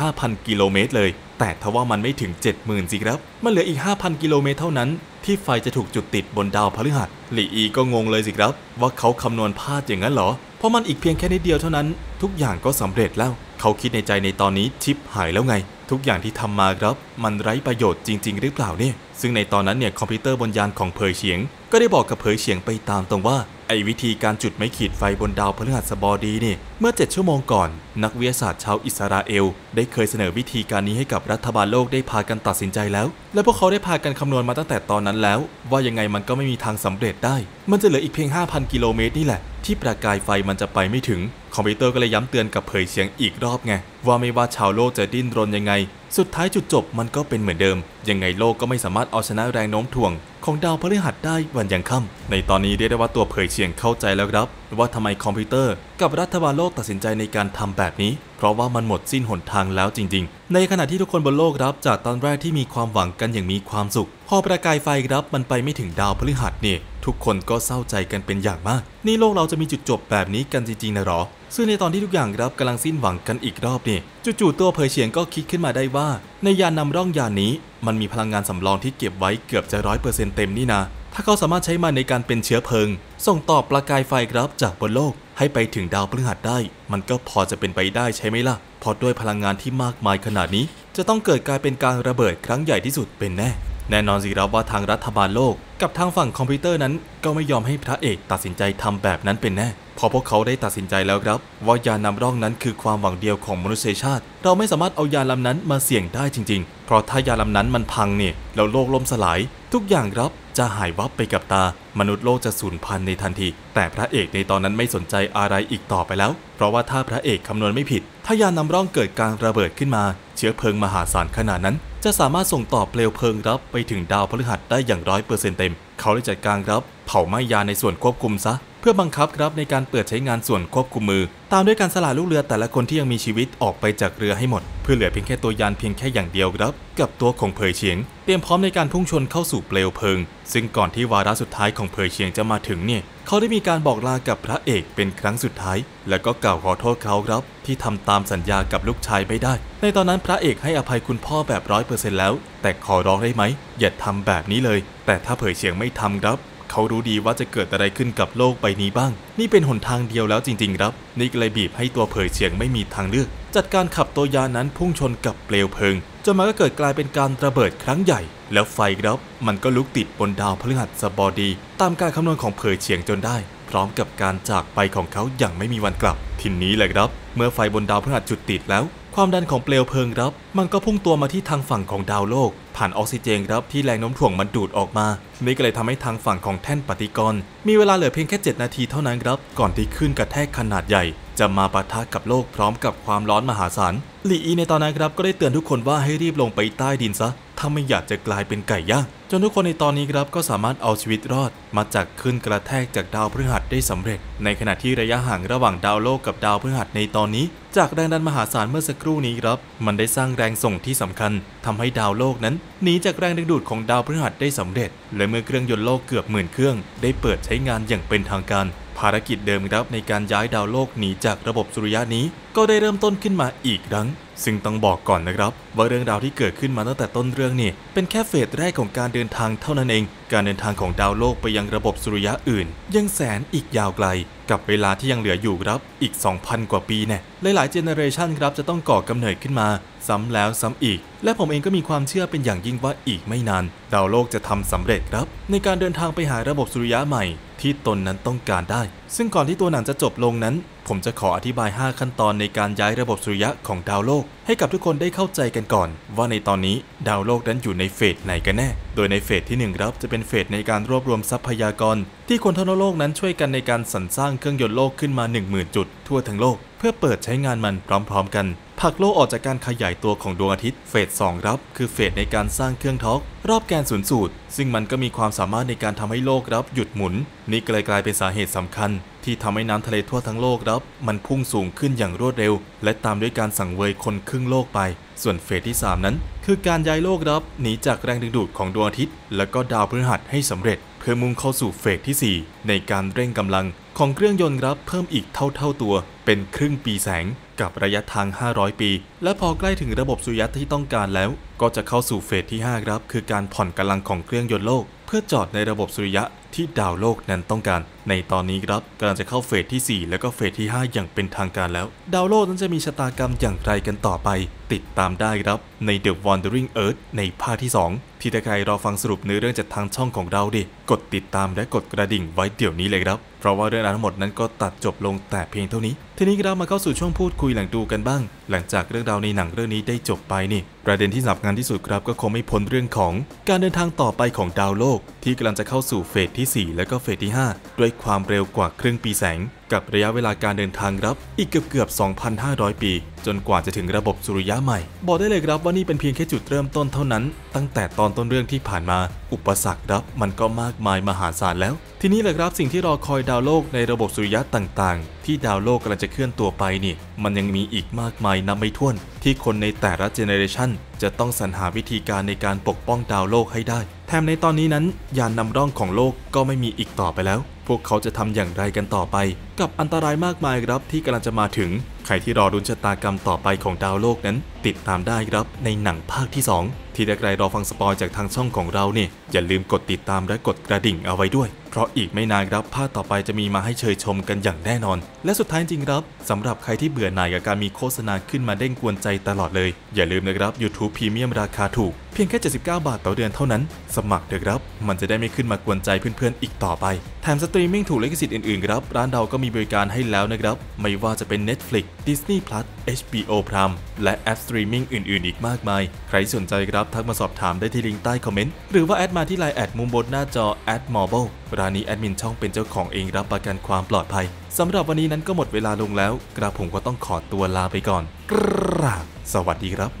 65,000 กิโลเมตรเลยแต่ทว่ามันไม่ถึง 70,000สิครับ มันเหลืออีก 5,000 กิโลเมตรเท่านั้น ที่ไฟจะถูกจุดติดบนดาวพฤหัส หลีอีก็งงเลยสิ ครับ ว่าเขาคำนวณพลาดอย่างนั้นเหรอ เพราะมันอีกเพียงแค่นิดเดียวเท่านั้น ทุกอย่างก็สำเร็จแล้ว เขาคิดในใจในตอนนี้ชิปหายแล้วไง ทุกอย่างที่ทำมาครับมันไร้ประโยชน์จริงๆหรือเปล่าเนี่ย ซึ่งในตอนนั้นเนี่ยคอมพิวเตอร์บนยานของเผยเฉียงก็ได้บอกกับเผยเฉียงไปตามตรงว่าไอ้วิธีการจุดไม้ขีดไฟบนดาวพฤหัสบดีนี่ เมื่อ 7 ชั่วโมงก่อน นักวิทยาศาสตร์ชาวอิสราเอล ได้เคยเสนอวิธีการนี้ให้กับรัฐบาลโลกได้พากันตัดสินใจแล้ว และพวกเขาได้พากันคำนวณมาตั้งแต่ตอนนั้นแล้ว ว่ายังไงมันก็ไม่มีทางสำเร็จได้ มันจะเหลืออีกเพียง 5,000 กิโลเมตรนี่แหละ ที่ประกายไฟมันจะไปไม่ถึงคอมพิวเตอร์ก็เลยย้ำเตือนกับเผยเสียงอีกรอบไงว่าไม่ว่าชาวโลกจะดิ้นรนยังไง สุดท้ายจุดจบมันก็เป็นเหมือนเดิม ยังไงโลกก็ไม่สามารถเอาชนะแรงโน้มถ่วง ของดาวพฤหัสได้วันยังค่ำในตอนนี้เรียกได้ว่าตัวเผยเฉียงเข้าใจแล้วครับ ว่าทำไมคอมพิวเตอร์กับรัฐบาลโลกตัดสินใจในการทำแบบนี้ เพราะว่ามันหมดสิ้นหนทางแล้วจริง ๆ ในขณะที่ทุกคนบนโลกรับจากตอนแรกที่มีความหวังกันอย่างมีความสุข พอประกายไฟรับมันไปไม่ถึงดาวพฤหัสเนี่ยทุกคนก็เศร้าใจกันเป็นอย่างมาก นี่โลกเราจะมีจุดจบแบบนี้กันจริงๆนะหรอซึ่งในตอนที่ทุกอย่างรับกำลังสิ้นหวังกันอีกรอบนี่จู่ๆตัวเผยเฉียงก็คิดขึ้นมาได้ว่า ในยานนำร่องยานนี้ มันมีพลังงานสำรองที่เก็บไว้เกือบจะร้อยเปอร์เซ็นตเต็มนี่นะ ถ้าเขาสามารถใช้มันในการเป็นเชื้อเพลิง ส่งต่อประกายไฟครับจากบนโลก ให้ไปถึงดาวพฤหัสได้ มันก็พอจะเป็นไปได้ใช่ไหมล่ะเพราะด้วยพลังงานที่มากมายขนาดนี้ จะต้องเกิดกลายเป็นการระเบิดครั้งใหญ่ที่สุดเป็นแน่แน่นอนสิครับว่าทางรัฐบาลโลก กับทางฝั่งคอมพิวเตอร์นั้น ก็ไม่ยอมให้พระเอกตัดสินใจทำแบบนั้นเป็นแน่ พอพวกเขาได้ตัดสินใจแล้วครับ ว่ายานํำร่องนั้นคือความหวังเดียวของมนุษยชาติ เราไม่สามารถเอายานํำนั้นมาเสี่ยงได้จริงๆ เพราะถ้ายานํำนั้นมันพังเนี่ยแล้วโลกล่มสลาย ทุกอย่างครับจะหายวับไปกับตา มนุษย์โลกจะสูญพันธุ์ในทันที แต่พระเอกในตอนนั้นไม่สนใจอะไรอีกต่อไปแล้ว เพราะว่าถ้าพระเอกคำนวณไม่ผิด ถ้ายานนำร่องเกิดการระเบิดขึ้นมา เชื้อเพลิงมหาศาลขนาดนั้นจะสามารถส่งต่อเปลวเพลิงรับไปถึงดาวพฤหัสได้อย่างร้อยเปอร์เซ็นต์เต็ม เขาได้จัดการรับเผาไหม้ยาในส่วนควบคุมซะพื่อบังคับครับในการเปิดใช้งานส่วนควบคุมมือ ตามด้วยการสละลูกเรือแต่ละคนที่ยังมีชีวิตออกไปจากเรือให้หมด เพื่อเหลือเพียงแค่ตัวยานเพียงแค่อย่างเดียวครับ กับตัวของเผยเฉียง เตรียมพร้อมในการพุ่งชนเข้าสู่เปลวเพลิง ซึ่งก่อนที่วาระสุดท้ายของเผยเฉียงจะมาถึงเนี่ยเขาได้มีการบอกลากับพระเอกเป็นครั้งสุดท้าย แล้วก็กล่าวขอโทษเขาครับ ที่ทำตามสัญญากับลูกชายไม่ได้ ในตอนนั้นพระเอกให้อภัยคุณพ่อแบบร้อยเปอร์เซ็นต์แล้ว แต่ขอร้องได้ไหมอย่าทำแบบนี้เลย แต่ถ้าเผยเฉียงไม่ทำครับเขารู้ดีว่าจะเกิดอะไรขึ้นกับโลกใบนี้บ้าง นี่เป็นหนทางเดียวแล้วจริงๆครับนี่เลยบีบให้ตัวเผยเฉียงไม่มีทางเลือก จัดการขับตัวยานั้นพุ่งชนกับเปลวเพลิงจนมันก็เกิดกลายเป็นการระเบิดครั้งใหญ่ แล้วไฟครับมันก็ลุกติดบนดาวพฤหัสบดี ตามการคำนวณของเผยเฉียงจนได้ พร้อมกับการจากไปของเขาอย่างไม่มีวันกลับทีนี้แหละครับ เมื่อไฟบนดาวพฤหัสจุดติด แล้วความดันของเปลวเพลิงครับ มันก็พุ่งตัวมาที่ทางฝั่งของดาวโลก ผ่านออกซิเจนครับที่แรงโน้มถ่วงมันดูดออกมานี่ก็เลยทำให้ทางฝั่งของแท่นปฏิกรณ์มีเวลาเหลือเพียงแค่ 7 นาทีเท่านั้นครับ ก่อนที่ขึ้นกระแทกขนาดใหญ่ จะมาปะทะกับโลกพร้อมกับความร้อนมหาศาลหลี่อีในตอนนั้นครับ ก็ได้เตือนทุกคนว่าให้รีบลงไปใต้ดินซะถ้าไม่อยากจะกลายเป็นไก่ย่างจนทุกคนในตอนนี้ครับก็สามารถเอาชีวิตรอด มาจากขึ้นกระแทกจากดาวพฤหัสได้สำเร็จ ในขณะที่ระยะห่างระหว่างดาวโลกกับดาวพฤหัสในตอนนี้ จากแรงดันมหาศาลเมื่อสักครู่นี้ครับ มันได้สร้างแรงส่งที่สำคัญ ทำให้ดาวโลกนั้นหนีจากแรงดึงดูดของดาวพฤหัสได้สำเร็จและเมื่อเครื่องยนต์โลกเกือบหมื่นเครื่อง ได้เปิดใช้งานอย่างเป็นทางการภารกิจเดิมครับในการย้ายดาวโลกหนีจากระบบสุริยะนี้ก็ได้เริ่มต้นขึ้นมาอีกครั้งซึ่งต้องบอกก่อนนะครับว่าเรื่องราวที่เกิดขึ้นมาตั้งแต่ต้นเรื่องนี่ เป็นแค่เฟสแรกของการเดินทางเท่านั้นเองการเดินทางของดาวโลกไปยังระบบสุริยะอื่นยังแสนอีกยาวไกลกับเวลาที่ยังเหลืออยู่ครับอีก2,000กว่าปีแนี่ยหลายๆเจเนอเรชันครับจะต้องก่อกำเนิดขึ้นมาซ้ำแล้วซ้ำอีก และผมเองก็มีความเชื่อเป็นอย่างยิ่งว่าอีกไม่นาน ดาวโลกจะทำสำเร็จครับ ในการเดินทางไปหาระบบสุริยะใหม่ ที่ตนนั้นต้องการได้ ซึ่งก่อนที่ตัวหนังจะจบลงนั้น ผมจะขออธิบาย 5 ขั้นตอนในการย้ายระบบสุริยะของดาวโลก ให้กับทุกคนได้เข้าใจกันก่อน ว่าในตอนนี้ดาวโลกนั้นอยู่ในเฟสไหนกันแน่ โดยในเฟสที่1ครับจะเป็นเฟสในการรวบรวมทรัพยากรที่คนทั่วโลกนั้นช่วยกันในการสรรสร้างเครื่องยนต์โลกขึ้นมา 10,000 จุด ทั่วทั้งโลกพื่อเปิดใช้งานมันพร้อมๆ กัน ผักโลกออกจากการขยายตัวของดวงอาทิตย์เฟส 2 รับ คือเฟสในการสร้างเครื่องท็อกรอบแกนศูนย์สูตร ซึ่งมันก็มีความสามารถในการทำให้โลกรับหยุดหมุน นี่กลาลยกลายเป็นสาเหตุสำคัญ ที่ทำให้น้ำทะเลทั่วทั้งโลกรับ มันพุ่งสูงขึ้นอย่างรวดเร็ว และตามด้วยการสังเวยคนครึ่งโลกไป ส่วนเฟสที่ 3 นั้น คือการย้ายโลกรับหนีจากแรงดึงดูดของดวงอาทิตย์ และก็ดาวพฤหัสให้สำเร็จ เพื่อมุ่งเข้าสู่เฟสที่ 4 ในการเร่งกำลังของเครื่องยนต์ครับเพิ่มอีกเท่าๆตัวเป็นครึ่งปีแสงกับระยะทาง 500 ปี และพอใกล้ถึงระบบสุริยะที่ต้องการแล้วก็จะเข้าสู่เฟสที่5ครับ คือการผ่อนกำลังของเครื่องยนต์โลกเพื่อจอดในระบบสุริยะที่ดาวโลกนั้นต้องการในตอนนี้ครับกำลังจะเข้าเฟสที่ 4 แล้วก็เฟสที่ 5 อย่างเป็นทางการแล้ว ดาวโลกนั้นจะมีชะตากรรมอย่างไรกันต่อไป ติดตามได้ครับใน The Wandering Earth ในภาคที่2ที่ถ้าใครรอฟังสรุปเนื้อเรื่องจากทางช่องของเราดิกดติดตามและกดกระดิ่งไว้เดี๋ยวนี้เลยครับ เพราะว่าเรื่องราวทั้งหมดนั้นก็ตัดจบลงแต่เพียงเท่านี้ทีนี้เรามาเข้าสู่ช่วงพูดคุยหลังดูกันบ้าง หลังจากเรื่องราวในหนังเรื่องนี้ได้จบไปนี่ ประเด็นที่สำคัญที่สุดครับก็คงไม่พ้นเรื่องของ การเดินทางต่อไปของดาวโลก ที่กำลังจะเข้าสู่เฟสที่4 แลวก็เฟสที่5 ด้วยความเร็วกว่าครึ่งปีแสงกับระยะเวลาการเดินทางรับ อีกเกือบเกือบ 2,500 ปี จนกว่าจะถึงระบบสุริยะใหม่ บอกได้เลยครับว่านี่เป็นเพียงแค่จุดเริ่มต้นเท่านั้น ตั้งแต่ตอนต้นเรื่องที่ผ่านมาอุปสรรครับมันก็มากมายมหาศาลแล้ว ทีนี้แหละครับสิ่งที่รอคอยดาวโลกในระบบสุริยะต่างๆที่ดาวโลกกำลังจะเคลื่อนตัวไปนี่ มันยังมีอีกมากมายนับไม่ถ้วน ที่คนในแต่ละเจเนเรชันจะต้องสรรหาวิธีการในการปกป้องดาวโลกให้ได้แถมในตอนนี้นั้นยานนำร่องของโลกก็ไม่มีอีกต่อไปแล้วพวกเขาจะทำอย่างไรกันต่อไปกับอันตรายมากมายครับที่กำลังจะมาถึงใครที่รอรุนชะตากรรมต่อไปของดาวโลกนั้น ติดตามได้ครับในหนังภาคที่ 2 ที่ใครรอฟังสปอยจากทางช่องของเราเนี่ยอย่าลืมกดติดตามและกดกระดิ่งเอาไว้ด้วย เพราะอีกไม่นานครับภาคต่อไปจะมีมาให้เชยชมกันอย่างแน่นอน และสุดท้ายจริงครับสำหรับใครที่เบื่อหน่ายกับการมีโฆษณาขึ้นมาเด้งกวนใจตลอดเลย อย่าลืมนะครับ YouTube Premium ราคาถูกเพียงแค่79บาทต่อเดือนเท่านั้น สมัครเถอะครับ มันจะได้ไม่ขึ้นมากวนใจเพื่อนๆ อีกต่อไปแถมสตรีมมิ่งถูกลิขสิทธิ์อื่นๆครับร้านเราก็มีบริการให้แล้วนะครับ ไม่ว่าจะเป็น Netflix Disney Plus HBO Prime และแอปสตรีมมิ่งอื่น ๆ อีกมากมาย ใครสนใจครับทักมาสอบถามได้ที่ลิงก์ใต้คอมเมนต์ หรือว่าแอดมาที่ไลน์แอดมุมบนหน้าจอแอดมอร์เบลร้านนี้แอดมินช่องเป็นเจ้าของเองรับประกันความปลอดภัย สำหรับวันนี้นั้นก็หมดเวลาลงแล้ว กระผมก็ต้องขอตัวลาไปก่อนกราบสวัสดีครับ